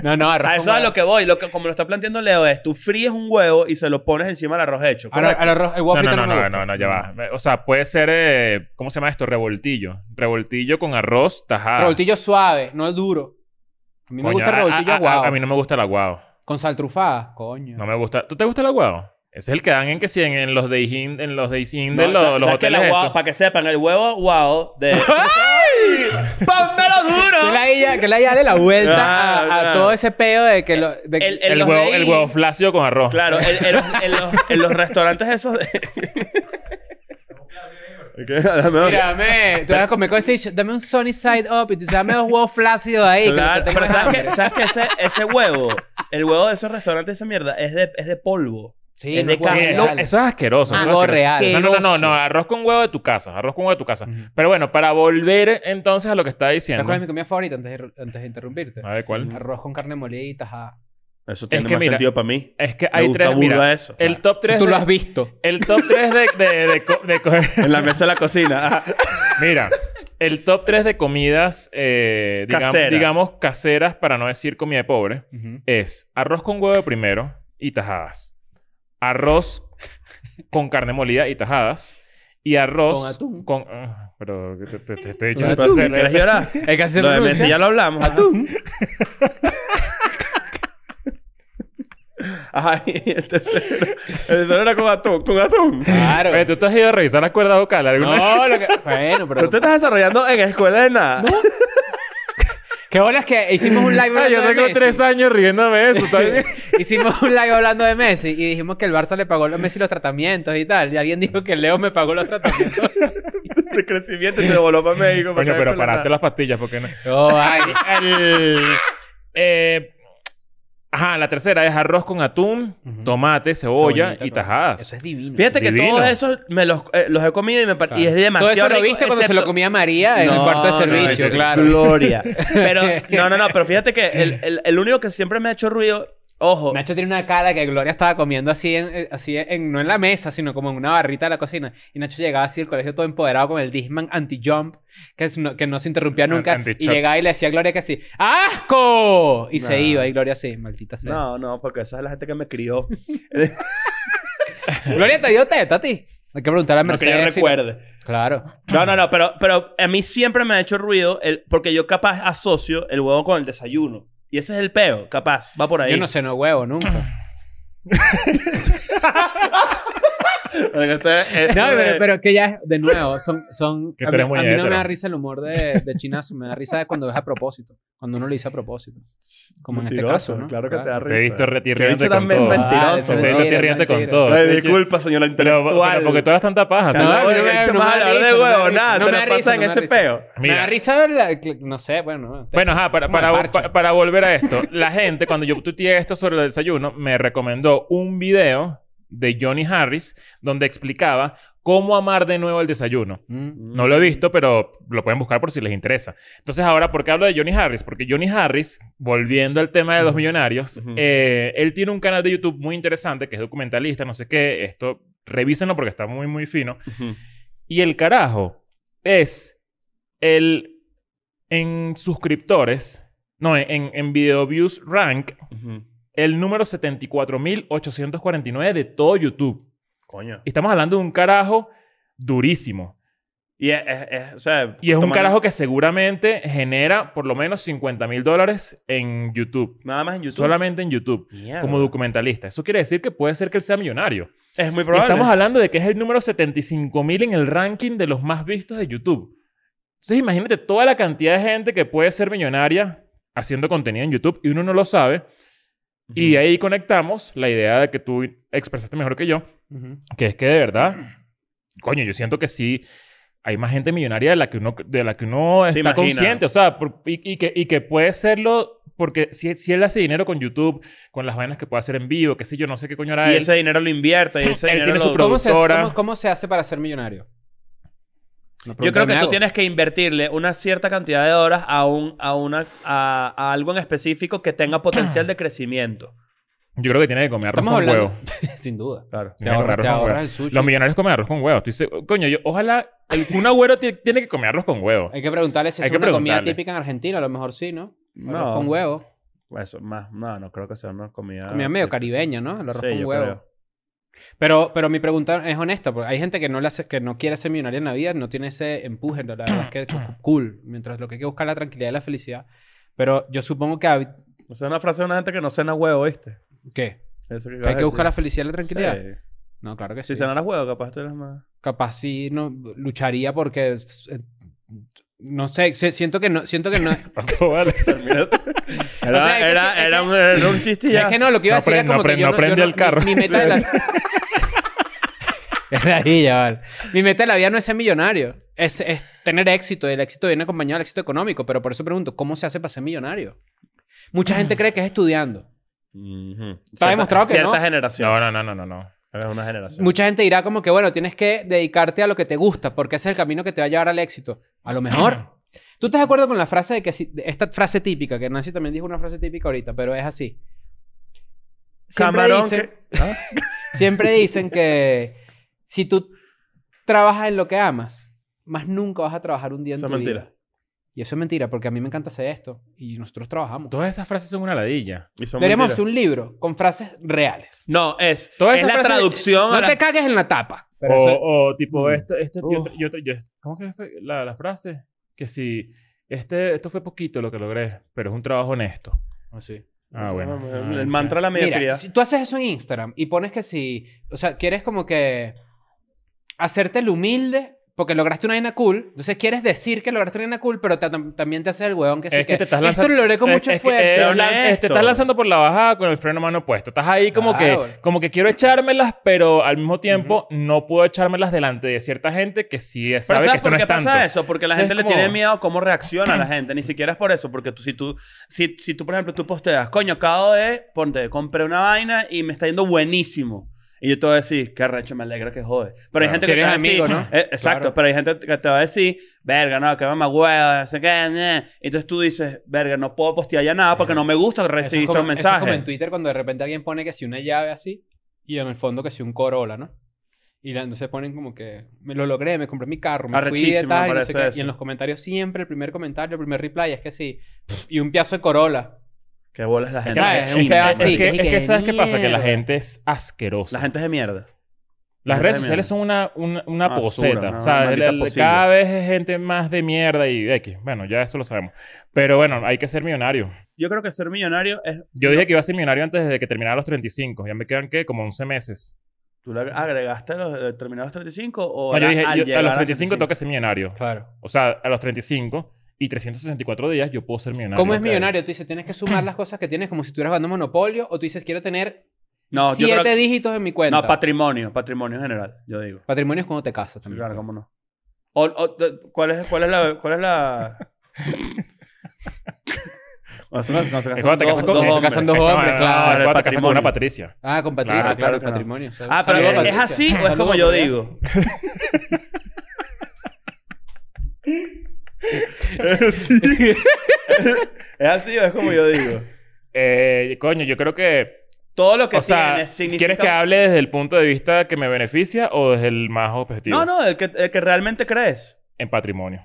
No, no, arroz A eso es a lo que voy. Como lo está planteando Leo es, tú fríes un huevo y se lo pones encima del arroz hecho. al arroz, el huevo no, no, no, no, no, ya va. O sea, puede ser, eh, ¿cómo se llama esto? Revoltillo. Revoltillo con arroz tajado. Revoltillo suave, no es duro. A mí me gusta el revoltillo aguado. A, mí no me gusta el aguado. Con sal trufada, coño. No me gusta. ¿Tú te gusta el aguado? Ese es el que dan en que sí, en, los de en los de, de, los, hoteles. para que sepan, el huevo aguado de. [laughs] [laughs] duro! Que la haya, que la de la vuelta a, todo ese pedo de que... Lo, de, el, huevo, flácido con arroz. Claro. En, los, en, los, restaurantes esos... De... ¿Qué? [laughs] dame tú vas a comer con Stitch, este dame un sunny side up y tú dame dos huevos flácidos ahí. Claro, pero ¿sabes que, ¿sabes que ese, ese, huevo, el huevo de esos restaurantes, esa mierda, es de polvo. Sí, eso es ah, asqueroso. real. No, no, no, no, arroz con huevo de tu casa, arroz con huevo de tu casa. Pero bueno, para volver entonces a lo que estaba diciendo. ¿Cuál es mi comida favorita antes de, antes de interrumpirte? A ver, ¿cuál? Arroz con carne molida y tajada. Eso tiene más sentido para mí. Es que hay tres. Mira, eso. El ah. top 3. Si tú lo has visto. El top 3 de. de, de, [laughs] en la mesa de la cocina. [laughs] mira, el top 3 de comidas. Eh, digamos, caseras. digamos, caseras, para no decir comida de pobre, es arroz con huevo primero y tajadas arroz con carne molida y tajadas. Y arroz con atún. Ah, pero te, te, he dicho... Hacer, ¿Quieres eh, llorar? [laughs] Es que lo de Messi ¿eh? ya lo hablamos. Atún. [laughs] Ay, el tercero. El tercero era con atún. Con atún. Claro. Pero tú te has ido a revisar las cuerdas vocales. No, lo que... Bueno, pero... Tú te estás desarrollando en escuela de nada. No, ¿Qué es que hicimos un live [laughs] hablando Yo tengo tres años riéndome de eso. [laughs] hicimos un live hablando de Messi y dijimos que el Barça le pagó a Messi los tratamientos y tal. Y alguien dijo que Leo me pagó los tratamientos. [laughs] de crecimiento y te voló para México. Coño, pero paraste las pastillas porque no. Oh, ay, el... Eh, Ajá, la tercera es arroz con atún, tomate, cebolla y tajadas. Eso es divino. Fíjate que todos esos me los, eh, los he comido y me y es demasiado Todo eso lo viste cuando se lo comía María en el cuarto de servicio, no, claro. Gloria. [laughs] Pero no, no, no, pero fíjate que el, el, el único que siempre me ha hecho ruido Ojo. Nacho tiene una cara que Gloria estaba comiendo así, eh, así no en la mesa, sino como en una barrita de la cocina. Y Nacho llegaba así al colegio todo empoderado con el Disman anti-jump, que, no, se interrumpía nunca. Y llegaba y le decía a Gloria que sí, ¡asco! Y se iba. Y Gloria sí, maldita sea. No, no, porque esa es la gente que me crió. [laughs] Gloria te dio teta a Hay que preguntar a Mercedes. No que recuerde. Claro. No, no, no, pero, pero a mí siempre me ha hecho ruido el, porque yo capaz asocio el huevo con el desayuno. Y ese es el peo, capaz, va por ahí. Yo no sé, no huevo nunca pero, pero, que ya, de nuevo, son... son a, mí, no me da risa el humor de, chinazo, me da risa cuando es a propósito, cuando uno lo dice a propósito. Como en este caso, ¿no? claro que te da risa. Ah, te he visto retirándote con todo. mentiroso. te he visto con todo. disculpa, señora intelectual. porque tú eras tanta paja. No, no, me, no, me en ese peo. Me da risa, no sé, bueno. Bueno, para volver a esto. La gente, cuando yo tuiteé esto sobre el desayuno, me recomendó un video de Johnny Harris donde explicaba cómo amar de nuevo el desayuno. Mm. No lo he visto, pero lo pueden buscar por si les interesa. Entonces, ahora, ¿por qué hablo de Johnny Harris? Porque Johnny Harris, volviendo al tema de los millonarios, eh, él tiene un canal de YouTube muy interesante que es documentalista, no sé qué, esto, revísenlo porque está muy, muy fino. Y el carajo es el en suscriptores, no, en, en video views rank el número 74.849 de todo YouTube. Coño. Y estamos hablando de un carajo durísimo. Y es, es un carajo que seguramente genera por lo menos 50 mil dólares en YouTube. Nada más en YouTube. Solamente en YouTube. Como documentalista. Eso quiere decir que puede ser que él sea millonario. Es muy probable. estamos hablando de que es el número ...75.000 mil en el ranking de los más vistos de YouTube. Entonces imagínate toda la cantidad de gente que puede ser millonaria haciendo contenido en YouTube y uno no lo sabe. Y ahí conectamos la idea de que tú expresaste mejor que yo, que es que de verdad, coño, yo siento que sí hay más gente millonaria de la que uno, de la que uno está consciente, o sea, y, que, y que puede serlo porque si, si, él hace dinero con YouTube, con las vainas que puede hacer en vivo, qué sé yo, no sé qué coño hará él. ese dinero lo invierte, y [laughs] él tiene su ¿Cómo se hace para ser millonario? Yo creo que tú tienes que invertirle una cierta cantidad de horas a, un, a, una, a, algo en específico que tenga potencial de crecimiento. Yo creo que tiene que comer arroz con huevo. [laughs] Sin duda. Claro. Te, ahorra, el sushi. Los millonarios comen arroz con huevo. coño, yo, ojalá Un agüero tiene que comer arroz con huevo. Hay que preguntarle si es una comida típica en Argentina. A lo mejor sí, ¿no? No. con huevo. Eso, más, no, no creo que sea una comida. Comida medio caribeña, ¿no? El arroz Sí, con yo huevo. creo. Pero, pero mi pregunta es honesta, porque hay gente que no, le que no quiere ser millonaria en la vida, no tiene ese empuje, la verdad es que [clears throat] cool, mientras lo que hay que buscar es la tranquilidad y la felicidad. Pero yo supongo que... O sea, una frase de una gente que no cena huevo, este ¿Qué? que, hay que buscar la felicidad y la tranquilidad. Sí. No, claro que sí. Si cenaras huevo, capaz tú eres más... Capaz sí, no, lucharía porque... Eh, no sé, siento que no, siento que no. [laughs] Pasó, vale. era, un, Es que no, lo que iba a decir era como no que el carro. Mi, meta de [laughs] Mi meta de la vida no es ser millonario. Es, tener éxito. Y El éxito viene acompañado del éxito económico. Pero por eso pregunto, ¿cómo se hace para ser millonario? Mucha gente mm. cree que es estudiando. Está Cierta- demostrado que no. Cierta generación. No, no, no, no, no. Es una generación. Mucha gente dirá como que, bueno, tienes que dedicarte a lo que te gusta, porque ese es el camino que te va a llevar al éxito. A lo mejor. [clears throat] ¿Tú estás de acuerdo con la frase de que esta frase típica, que Nancy también dijo una frase típica ahorita, pero es así? Siempre, dicen, ¿Ah? [laughs] siempre dicen que si tú trabajas en lo que amas, más nunca vas a trabajar un día en eso es mentira. Y eso es mentira, porque a mí me encanta hacer esto y nosotros trabajamos. Todas esas frases son una ladilla. Veremos hacer un libro con frases reales. No, es, es la traducción. No te cagues en la tapa. o, tipo, mm. este, este ¿cómo que fue este? la, la, frase? Que si, este, esto fue poquito lo que logré, pero es un trabajo honesto. Así. Ah, ah bueno. el ah, mantra de la mediocridad. si tú haces eso en Instagram y pones que si, o sea, quieres como que hacerte el humilde porque lograste una vaina cool. Entonces quieres decir que lograste una vaina cool, pero también te hace el huevón que sí que, te estás lanzando. Esto lo logré con mucho eh, esfuerzo. te estás lanzando por la bajada con el freno mano puesto. Estás ahí como que como que quiero echármelas, pero al mismo tiempo no puedo echármelas delante de cierta gente que sí sabe que no es tanto. ¿Por qué pasa eso? Porque la gente le tiene miedo cómo reacciona la [clears throat] gente. Ni siquiera es por eso, porque tú si tú si, tú por ejemplo tú posteas, coño, acabo de ponte, compré una vaina y me está yendo buenísimo. Y yo te voy a decir, qué recho me alegra que jode. Pero hay gente que te va ¿no? Eh, exacto, pero hay gente que te va a decir, verga, no, que mamá no sé Entonces tú dices, verga, no puedo postear ya nada porque no me gusta recibir estos mensajes. es como en Twitter cuando de repente alguien pone que si una llave así y en el fondo que si un Corolla, ¿no? Y la, entonces ponen como que, me lo logré, me compré mi carro, me fui de tal, y, y en los comentarios siempre el primer comentario, el primer reply es que sí, y un piazo de Corolla. Que bolas la gente. Es, que, ¿sabes qué pasa? Que la gente es asquerosa. La gente es de mierda. Las redes sociales son una, una, poseta. o sea, cada vez es gente más de mierda y X. Bueno, ya eso lo sabemos. Pero bueno, hay que ser millonario. Yo creo que ser millonario es. Yo dije que iba a ser millonario antes de que terminara los 35. Ya me quedan, ¿qué? Como 11 meses. ¿Tú le agregaste a los, terminados 35 o.? yo dije, a los 35, toca ser millonario. Claro. O sea, a los 35 y 364 días yo puedo ser millonario. ¿Cómo es millonario? Tú dices, tienes que sumar las [clears throat] cosas que tienes como si estuvieras jugando Monopolio o tú dices, quiero tener siete dígitos en mi cuenta. No, patrimonio, patrimonio en general, yo digo. Patrimonio es cuando te casas también. Claro, pues. cómo no. ¿cuál, es, ¿Cuál es la...? Cuál es la... [laughs] cuando se, te dos, con, dos hombres. Ah, claro. cuando te casas con una Patricia. Ah, con Patricia, claro, patrimonio. Ah, pero ¿es así o es como yo digo? [laughs] así? [laughs] [laughs] ¿Es así o es como yo digo? Eh, coño, yo creo que... Todo lo que o sea, ¿Quieres que hable desde el punto de vista que me beneficia o desde el más objetivo? No, no, el que, realmente crees. En patrimonio.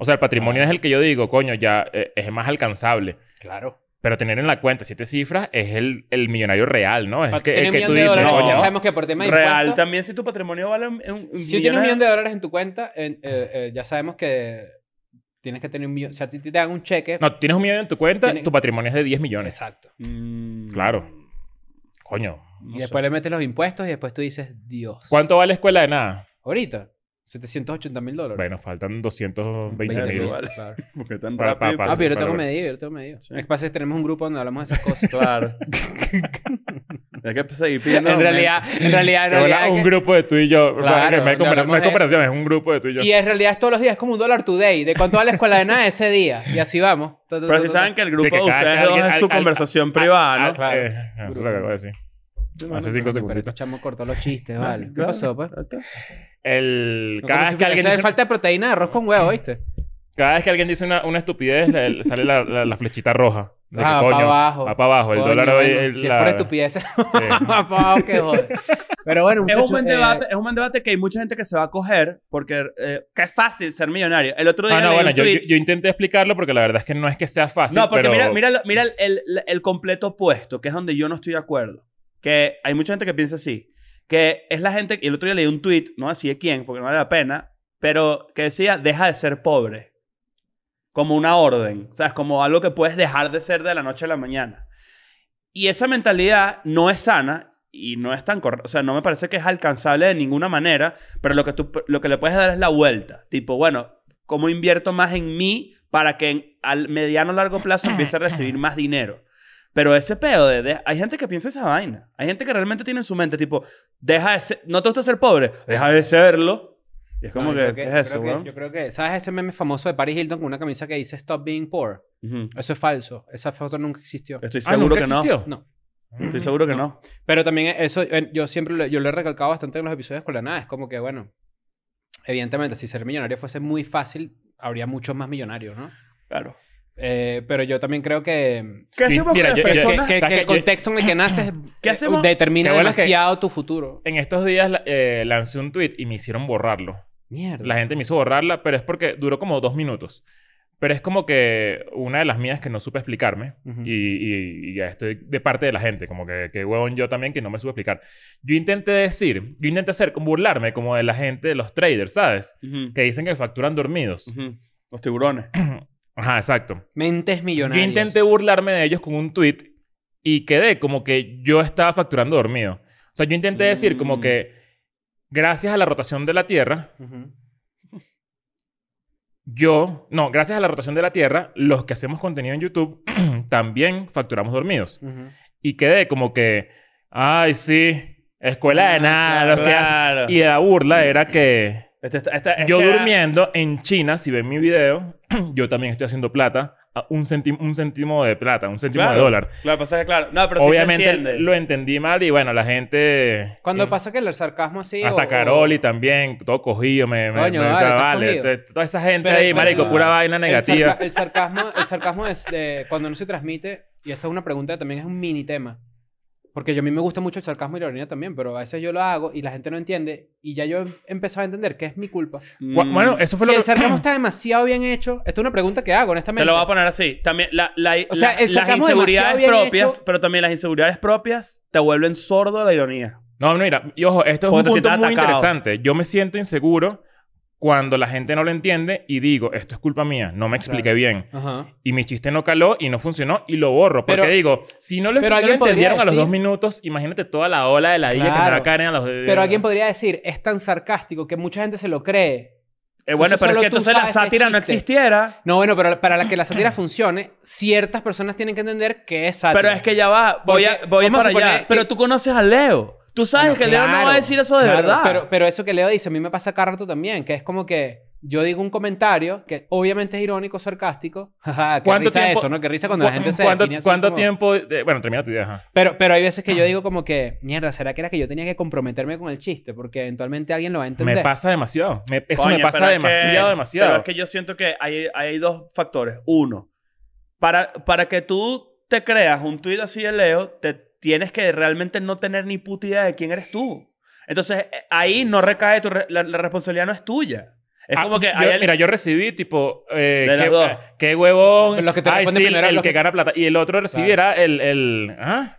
O sea, el patrimonio ah. es el que yo digo, coño, ya eh, es más alcanzable. Claro. Pero tener en la cuenta siete cifras es el, el millonario real, ¿no? Es el que, tú dices, no, sabemos que por tema Real también si tu patrimonio vale un, un Si tienes un millón de dólares en tu cuenta, eh, eh, ya sabemos que tienes que tener un millón. O sea, si te dan un cheque... No, tienes un millón en tu cuenta, tu patrimonio es de 10 millones. Exacto. Mm. Claro. Coño. y después le metes los impuestos y después tú dices, Dios. ¿Cuánto vale escuela de nada? Ahorita. 780 mil dólares. Bueno, faltan 220 mil. Porque tan ah, pero yo tengo medido, yo tengo medido. Es que pasa que tenemos un grupo donde hablamos de esas cosas. [laughs] Claro. Hay que seguir pidiendo. En realidad, en realidad, en realidad. Es un grupo de tú y yo. Claro, no, es comparación, es un grupo de tú y yo. Y en realidad es todos los días, es como un dólar today. De cuánto vale la escuela de nada ese día. Y así vamos. pero si saben que el grupo de ustedes dos es su conversación privada, ¿no? Ah, ah, claro. Eh, eso es lo que acabo de decir. Hace cinco segundos. Pero estos chamo cortó los chistes, vale. Ah, ¿Qué pasó, pues? El, cada vez que alguien falta de proteína arroz con huevo, ¿viste? Cada vez que alguien dice una, una estupidez, sale la, la, flechita roja. Ah, abajo. para abajo. El dólar hoy es la... por estupidez, [laughs] para abajo que joder. Pero bueno, es, un buen eh, debate, es un buen debate que hay mucha gente que se va a coger porque eh, que es fácil ser millonario. El otro ah, día bueno, yo, yo, intenté explicarlo porque la verdad es que no es que sea fácil, No, porque mira, mira, el, el, el completo opuesto, que es donde yo no estoy de acuerdo. Que hay mucha gente que piensa así que es la gente, y el otro día leí un tweet, no así de quién, porque no vale la pena, pero que decía, deja de ser pobre. Como una orden, ¿sabes? Como algo que puedes dejar de ser de la noche a la mañana. Y esa mentalidad no es sana y no es tan correcta, o sea, no me parece que es alcanzable de ninguna manera, pero lo que, tú, lo que le puedes dar es la vuelta, tipo, bueno, ¿cómo invierto más en mí para que al mediano largo plazo empiece a recibir más dinero? Pero ese pedo de, Hay gente que piensa esa vaina. Hay gente que realmente tiene en su mente, tipo, deja de ser... ¿No te gusta ser pobre? Deja de serlo. Y es como que, es eso, Yo creo que... ¿Sabes ese meme famoso de Paris Hilton con una camisa que dice Stop being poor? Eso es falso. Esa foto nunca existió. Estoy ah, seguro que no. No. Estoy seguro que no. Pero también eso, eh, yo siempre yo lo he recalcado bastante en los episodios con la nada. Es como que, bueno, evidentemente, si ser millonario fuese muy fácil, habría muchos más millonarios, ¿no? Claro. Eh, pero yo también creo que... ¿Qué hacemos mira, con Que, el contexto en el que naces ¿Qué eh, determina demasiado tu futuro. En estos días eh, lancé un tweet y me hicieron borrarlo. Mierda. La gente me hizo borrarla, pero es porque duró como dos minutos. Pero es como que una de las mías que no supe explicarme, y, ya estoy de parte de la gente, como que, que huevón yo también que no me supe explicar. Yo intenté decir, yo intenté hacer, burlarme como de la gente, de los traders, ¿sabes? Que dicen que facturan dormidos. Los tiburones. [clears throat] [clears throat] Ajá, exacto. Mentes millonarias. Yo intenté burlarme de ellos con un tweet y quedé como que yo estaba facturando dormido. O sea, yo intenté decir como mm. que gracias a la rotación de la Tierra, yo, no, gracias a la rotación de la Tierra, los que hacemos contenido en YouTube [clears throat] también facturamos dormidos. Y quedé como que, ay, sí, escuela de ah, nada, Y la burla era que este yo ah, durmiendo en China, si ven mi video, [clears throat] yo también estoy haciendo plata. a Un céntimo, un de plata, un céntimo de dólar. Claro, pasa claro. No, pero Obviamente lo entendí mal y bueno, la gente... Cuando eh, pasa que el sarcasmo así. Hasta o- Caroli también, todo cogido, me... Coño, me- toda esa gente ahí, marico, pura vaina negativa. El, sarcasmo, el sarcasmo es cuando no se transmite, y esta es una pregunta también es un mini tema. Porque a mí me gusta mucho el sarcasmo y la ironía también, pero a veces yo lo hago y la gente no entiende y ya yo he em, empezado a entender que es mi culpa. Mm. Bueno, eso fue lo que... el sarcasmo [clears throat] está demasiado bien hecho, esto es una pregunta que hago, honestamente. Te lo voy a poner así. También la, o sea, las inseguridades propias, pero también las inseguridades propias te vuelven sordo a la ironía. No, mira, y ojo, esto es un punto muy interesante. Yo me siento inseguro cuando la gente no lo entiende y digo, esto es culpa mía, no me expliqué bien. Y mi chiste no caló y no funcionó y lo borro. Porque digo, si no lo, entendieron a los dos minutos, imagínate toda la ola de la claro. que me va caer a los... Pero alguien podría decir, es tan sarcástico que mucha gente se lo cree. Eh, bueno, pero es que entonces la sátira no existiera. No, bueno, pero para que la sátira funcione, ciertas personas tienen que entender que es sátira. Pero es que ya va, voy, a, voy para allá. Pero tú conoces a Leo. Tú sabes que Leo no va a decir eso de verdad. Pero, pero eso que Leo dice, a mí me pasa cada rato también, que es como que yo digo un comentario que obviamente es irónico, sarcástico. [laughs] Qué risa tiempo, eso, ¿no? Qué risa cuando la gente se ¿Cuánto, ¿cuánto tiempo? Bueno, termina tu idea. Pero, pero hay veces que yo digo como que, mierda, ¿será que era que yo tenía que comprometerme con el chiste? Porque eventualmente alguien lo va a entender. Me pasa demasiado. Me, eso me pasa demasiado, demasiado. Pero es que yo siento que hay, hay dos factores. Uno, para, para que tú te creas un tweet así de Leo, te tienes que realmente no tener ni puta idea de quién eres tú. Entonces, eh, ahí no recae tu... la responsabilidad no es tuya. Es ah, como que. Mira, yo recibí, tipo. Eh, qué, huevón. El que... gana plata. Y el otro recibiera era el. el ¿ah?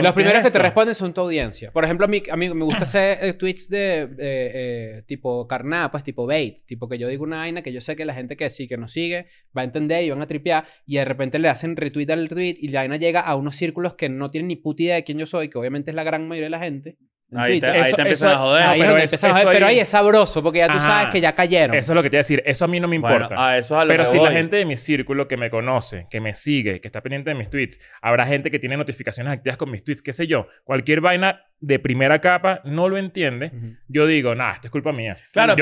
los primeros que te responden son tu audiencia. Por ejemplo, a mí, a me gusta [clears throat] hacer eh, tweets de eh, tipo carnapas pues tipo bait. Tipo que yo digo una vaina que yo sé que la gente que sí, que nos sigue, va a entender y van a tripear. Y de repente le hacen retweet al tweet y la vaina llega a unos círculos que no tienen ni puta idea de quién yo soy, que obviamente es la gran mayoría de la gente. Ahí te, empiezan a joder. pero, ahí es, sabroso porque ya tú sabes que ya cayeron. Eso es lo que te iba a decir. Eso a mí no me importa. pero si la gente de mi círculo que me conoce, que me sigue, que está pendiente de mis tweets, habrá gente que tiene notificaciones activas con mis tweets, qué sé yo. Cualquier vaina de primera capa no lo entiende. Yo digo, nah, esto es culpa mía. Claro,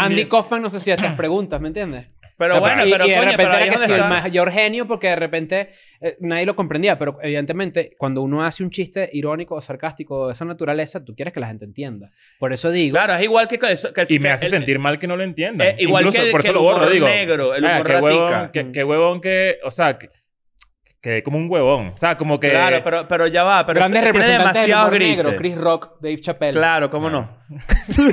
Andy Kaufman no sé si estas [clears throat] preguntas, ¿me entiendes? Pero bueno, y, pero y de coño, era que sí, el mayor genio porque de repente eh, nadie lo comprendía, pero evidentemente cuando uno hace un chiste irónico o sarcástico de esa naturaleza, tú quieres que la gente entienda. Por eso digo. Claro, es igual que, y me hace sentir mal que no lo entiendan. Eh, igual Incluso, por eso lo borro, digo. negro, el qué huevón, qué, qué huevón que, o sea, que, como un huevón. O sea, como que. Claro, pero, pero ya va. Pero grandes tiene representantes demasiados Chris Rock, Dave Chappelle. Claro, cómo ah. no. no. [laughs]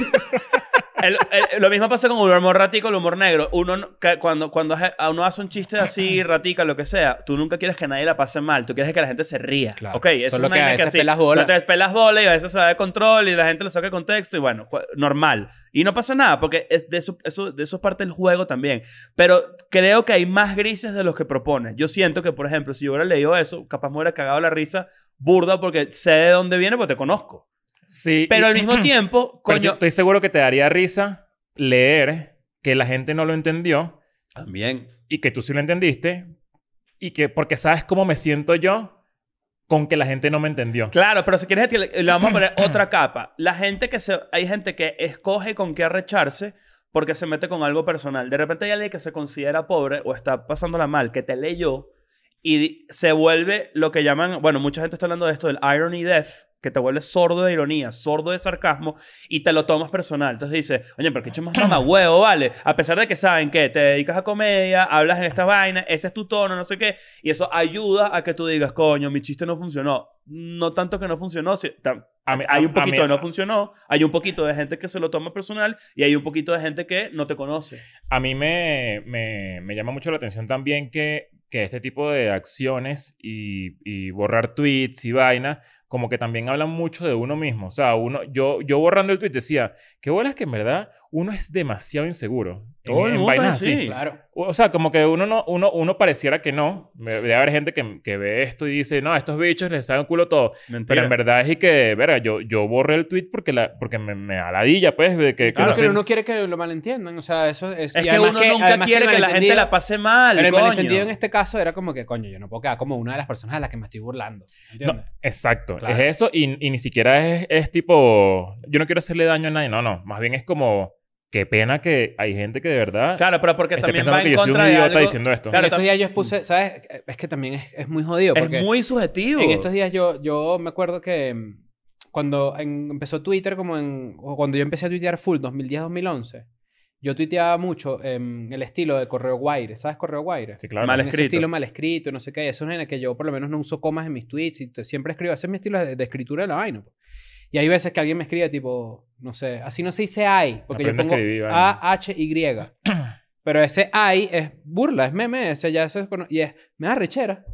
lo mismo pasa con el humor ratico, el humor negro. Uno, cuando, cuando uno hace un chiste así, [clears throat] ratica, lo que sea, tú nunca quieres que nadie la pase mal. Tú quieres que la gente se ría. Claro. eso es lo que a veces así, pelas bolas. Te pelas bolas y a veces se va de control y la gente lo saca de contexto y bueno, pues, normal. Y no pasa nada porque es de eso, eso, de eso es parte del juego también. Pero creo que hay más grises de los que propones. Yo siento que, por ejemplo, si yo hubiera leído eso, capaz me hubiera cagado la risa burda porque sé de dónde viene porque te conozco. Sí. Pero al [clears throat] mismo tiempo, coño. Yo estoy seguro que te daría risa leer que la gente no lo entendió. También. Y que tú sí lo entendiste. Y que, porque sabes cómo me siento yo con que la gente no me entendió. Claro, pero si quieres le, vamos a poner [clears throat] otra capa. La gente que se. Hay gente que escoge con qué arrecharse porque se mete con algo personal. De repente hay alguien que se considera pobre o está pasándola mal, que te leyó y se vuelve lo que llaman, bueno, mucha gente está hablando de esto, del irony death, que te vuelves sordo de ironía, sordo de sarcasmo y te lo tomas personal. Entonces dices, oye, pero qué hecho más huevo, ¿vale? A pesar de que saben que te dedicas a comedia, hablas en esta vaina, ese es tu tono, no sé qué, y eso ayuda a que tú digas, coño, mi chiste no funcionó. No tanto que no funcionó, si, hay un poquito de no funcionó, hay un poquito de gente que se lo toma personal y hay un poquito de gente que no te conoce. A mí me, me, llama mucho la atención también que, que este tipo de acciones y, y borrar tweets y vainas como que también hablan mucho de uno mismo. O sea, uno, yo, yo borrando el tweet decía, qué es que en verdad uno es demasiado inseguro. Todo en, el vainas así. O sea, como que uno, no, uno, pareciera que no. Debe haber gente que, que ve esto y dice, no, a estos bichos les un culo todo. Pero en verdad es y que, verga, yo, yo borré el tweet porque, la, porque me, me da pues. que, claro, pero uno quiere que lo malentiendan. O sea, eso es... Es que uno nunca quiere que, la gente la pase mal, Pero el malentendido en este caso era como que, coño, yo no puedo quedar como una de las personas a las que me estoy burlando. exacto. Es eso y, ni siquiera es, es tipo, yo no quiero hacerle daño a nadie. No, no. Más bien es como Qué pena que hay gente que de verdad. Claro, pero porque también va en que yo soy un idiota diciendo esto. Claro, estos días yo expuse, ¿sabes? Es que también es, muy jodido. es muy subjetivo. En estos días yo, yo me acuerdo que mm, cuando empezó Twitter, como en. O cuando yo empecé a tuitear full 2010-2011, yo tuiteaba mucho en em, el estilo de correo guaire. ¿Sabes correo guaire? Sí, claro. Mal escrito. estilo mal escrito, no sé qué. Eso es en el que yo por lo menos no uso comas en mis tweets y siempre escribo. Ese es mi estilo de, escritura de la vaina. Pues. Y hay veces que alguien me escribe tipo, no sé, así no se dice ay, porque yo pongo a, a H Y. [clears throat] Pero ese ay es burla, es meme, ese ya eso y es me da rechera.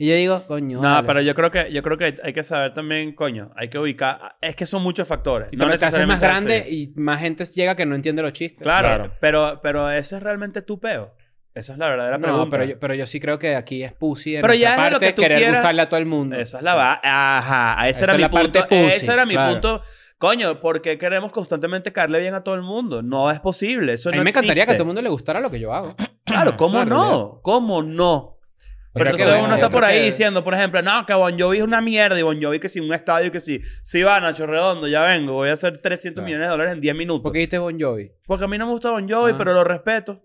Y yo digo, coño. No, pero yo creo que yo creo que hay que saber también, coño, hay que ubicar, es que son muchos factores. Y no te haces más grande y más gente llega que no entiende los chistes. Claro, Pero pero ese es realmente tu peo. Esa es la verdadera pregunta. No, pero yo, pero yo sí creo que aquí es pussy pero ya es lo que tú querer gustarle a todo el mundo. Esa es la va. Ajá, ese era mi punto. ese era mi punto. Coño, ¿por qué queremos constantemente caerle bien a todo el mundo? No es posible. Eso no a mí me encantaría que a todo el mundo le gustara lo que yo hago. Claro, ¿cómo no? ¿Cómo no? Pero es uno está por ahí diciendo, por ejemplo, no, que Bon Jovi es una mierda y Bon Jovi que si un estadio que si, si va Nacho Redondo, ya vengo, voy a hacer 300 millones de dólares en 10 minutos. ¿Por qué dijiste Bon Jovi? Porque a mí no me gusta Bon Jovi, ah. pero lo respeto.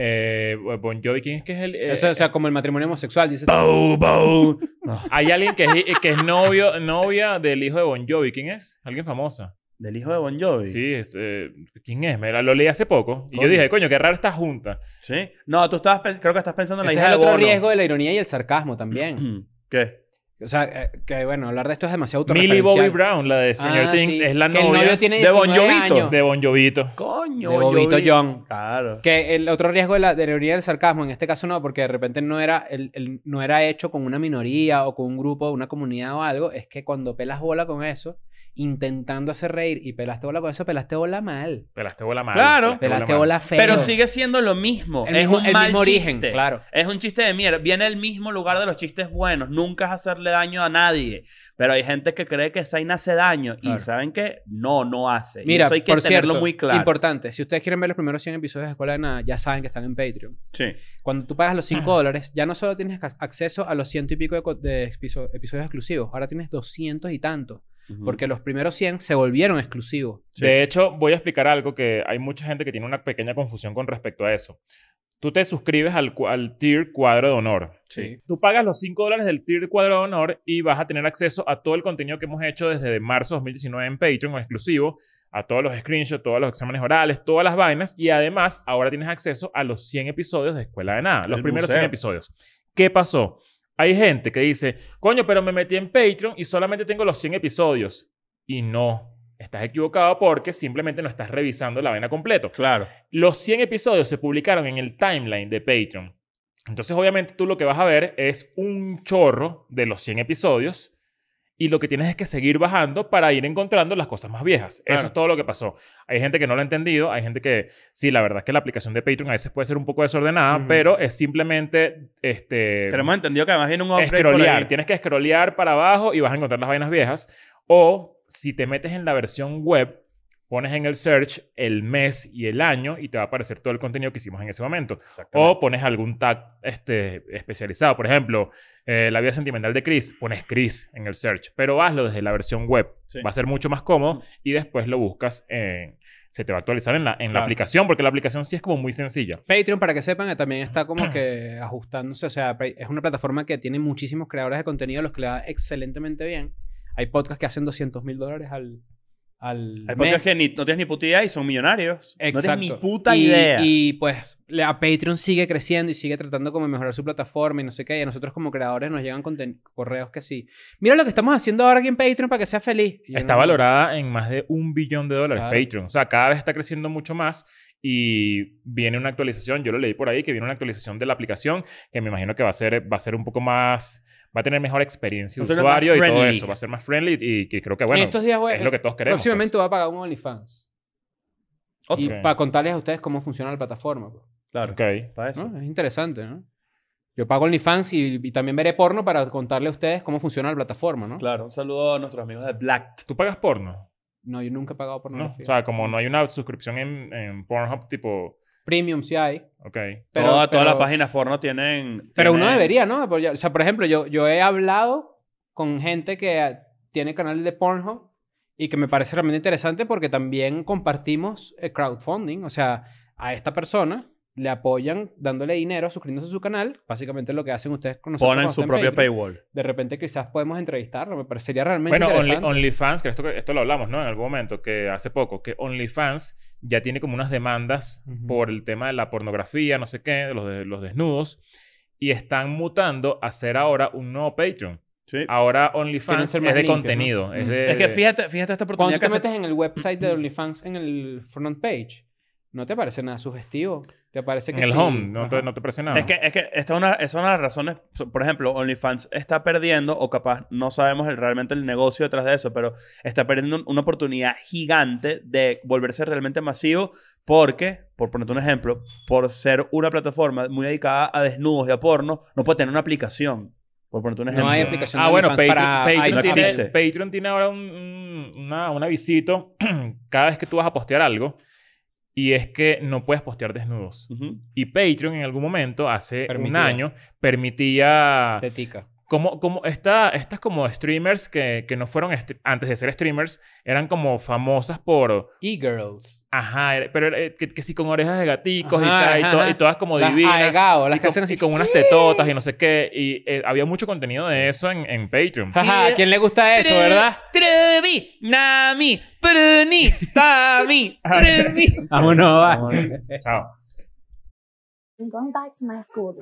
Eh, bon Jovi, ¿quién es que es el...? Eh, o, sea, eh? como el matrimonio homosexual, Dices... [laughs] Hay alguien que es, novio, novia del hijo de Bon Jovi. ¿Quién es? Alguien famosa. ¿Del hijo de Bon Jovi? Sí, es, eh, ¿quién es? Mira, lo leí hace poco. Y yo dije, coño, qué raro está junta. Sí. No, tú estabas, creo que estás pensando en la Ese es el otro riesgo de la ironía y el sarcasmo también. [clears throat] ¿Qué? O sea, eh, que bueno, hablar de esto es demasiado Millie Bobby Brown, la de Stranger ah, Things, es la novia de Bon Jovito. De Bon Jovito. Coño, de Bobito Jovi. Claro. Que el otro riesgo de la teoría del sarcasmo, en este caso no, porque de repente no era, el, no era hecho con una minoría o con un grupo, una comunidad o algo, es que cuando pelas bola con eso, intentando hacer reír y pelaste bola con eso, pelaste bola mal. Pelaste bola mal. Claro. Pelaste bola, Pero sigue siendo lo mismo. es el mismo origen, claro. Es un chiste de mierda. Viene el mismo lugar de los chistes buenos. Nunca es hacerle daño a nadie. Pero hay gente que cree que Zayn hace daño y ¿saben que No, no hace. Mira, eso hay que por muy claro. Importante. Si ustedes quieren ver los primeros 100 episodios de Escuela de Nada, ya saben que están en Patreon. Sí. Cuando tú pagas los 5 [clears throat] dólares, ya no solo tienes acceso a los ciento y pico de, episodios exclusivos. Ahora tienes 200 y tantos porque los primeros 100 se volvieron exclusivos. De hecho, voy a explicar algo que hay mucha gente que tiene una pequeña confusión con respecto a eso. Tú te suscribes al, tier cuadro de honor. Sí. Tú pagas los 5 dólares del tier cuadro de honor y vas a tener acceso a todo el contenido que hemos hecho desde marzo de 2019 en Patreon exclusivo, a todos los screenshots, todos los exámenes orales, todas las vainas. Y además, ahora tienes acceso a los 100 episodios de Escuela de Nada, los primeros 100 episodios. ¿Qué pasó? Hay gente que dice, coño, pero me metí en Patreon y solamente tengo los 100 episodios. Y no, estás equivocado porque simplemente no estás revisando la vena completo. Claro. Los 100 episodios se publicaron en el timeline de Patreon. Entonces, obviamente, tú lo que vas a ver es un chorro de los 100 episodios y lo que tienes es que seguir bajando para ir encontrando las cosas más viejas. Eso es todo lo que pasó. Hay gente que no lo ha entendido, hay gente que sí, la verdad es que la aplicación de Patreon a veces puede ser un poco desordenada, pero es simplemente este Tenemos entendido que además viene un scrollear, tienes que scrollear para abajo y vas a encontrar las vainas viejas o si te metes en la versión web pones en el search el mes y el año y te va a aparecer todo el contenido que hicimos en ese momento. O pones algún tag este, especializado. Por ejemplo, eh, la vida sentimental de Chris, pones Chris en el search, pero hazlo desde la versión web. Va a ser mucho más cómodo mm. y después lo buscas en... Se te va a actualizar en, la, aplicación, porque la aplicación sí es como muy sencilla. Patreon, para que sepan, eh, también está como [clears throat] que ajustándose. O sea, es una plataforma que tiene muchísimos creadores de contenido, los que le da excelentemente bien. Hay podcasts que hacen 200 mil dólares al, al no tienes ni puta idea y son millonarios. Exacto. ni puta idea. Y pues Patreon sigue creciendo y sigue tratando como de mejorar su plataforma y no sé qué. Y a nosotros como creadores nos llegan correos que sí. Mira lo que estamos haciendo ahora aquí en Patreon para que sea feliz. está valorada en más de un billón de dólares Patreon. O sea, cada vez está creciendo mucho más y viene una actualización. Yo lo leí por ahí que viene una actualización de la aplicación que me imagino que va a ser, va a ser un poco más va a tener mejor experiencia de usuario y todo eso. Va a ser más friendly y, creo que, bueno, estos días, es lo que todos queremos. Próximamente pues. va a pagar un OnlyFans. Y para contarles a ustedes cómo funciona la plataforma. Pues. Claro. Okay. Para eso. Es interesante, ¿no? Yo pago OnlyFans y, y también veré porno para contarle a ustedes cómo funciona la plataforma, ¿no? Claro. Un saludo a nuestros amigos de Black. ¿Tú pagas porno? No, yo nunca he pagado porno. o sea, como no hay una suscripción en Pornhub tipo premium sí hay. Ok. Toda, todas las páginas porno tienen... Pero uno debería, ¿no? o sea, por ejemplo, yo, yo he hablado con gente que tiene canales de porno y que me parece realmente interesante porque también compartimos eh, crowdfunding. O sea, a esta persona le apoyan dándole dinero, suscribiéndose a su canal, básicamente lo que hacen ustedes con nosotros. Ponen su propio paywall. De repente quizás podemos entrevistarlo, me parecería realmente bueno, interesante. Bueno, OnlyFans, que esto, lo hablamos, ¿no? En algún momento, que hace poco, que OnlyFans ya tiene como unas demandas por el tema de la pornografía, no sé qué, los, de, los desnudos, y están mutando a ser ahora un nuevo Patreon. Ahora OnlyFans es de contenido. Es, que fíjate, fíjate esta oportunidad. Cuando te metes en el website de OnlyFans, en el front page, no te parece nada sugestivo parece que el home, no te, no te, Es que, es que esta es una, es de las razones. Por ejemplo, OnlyFans está perdiendo, o capaz no sabemos realmente el negocio detrás de eso, pero está perdiendo una oportunidad gigante de volverse realmente masivo porque, por ponerte un ejemplo, por ser una plataforma muy dedicada a desnudos y a porno, no puede tener una aplicación. Por ponerte un ejemplo. No hay aplicación. Ah, bueno, Patreon, para Patreon, tiene, ahora un, una, una visita [clears throat] cada vez que tú vas a postear algo y es que no puedes postear desnudos. Y Patreon en algún momento, hace un año, permitía como, como estas como streamers que, no fueron antes de ser streamers, eran como famosas por... E-girls. Ajá, pero eh, que, sí con orejas de gaticos y, todas como las divinas. las y, con, con unas tetotas y no sé qué. Y eh, había mucho contenido de eso en, en Patreon. Ajá, quién le gusta eso, verdad? Trevi, Nami, Pruni, Tami, [laughs] Vámonos, Chao. I'm going back to my school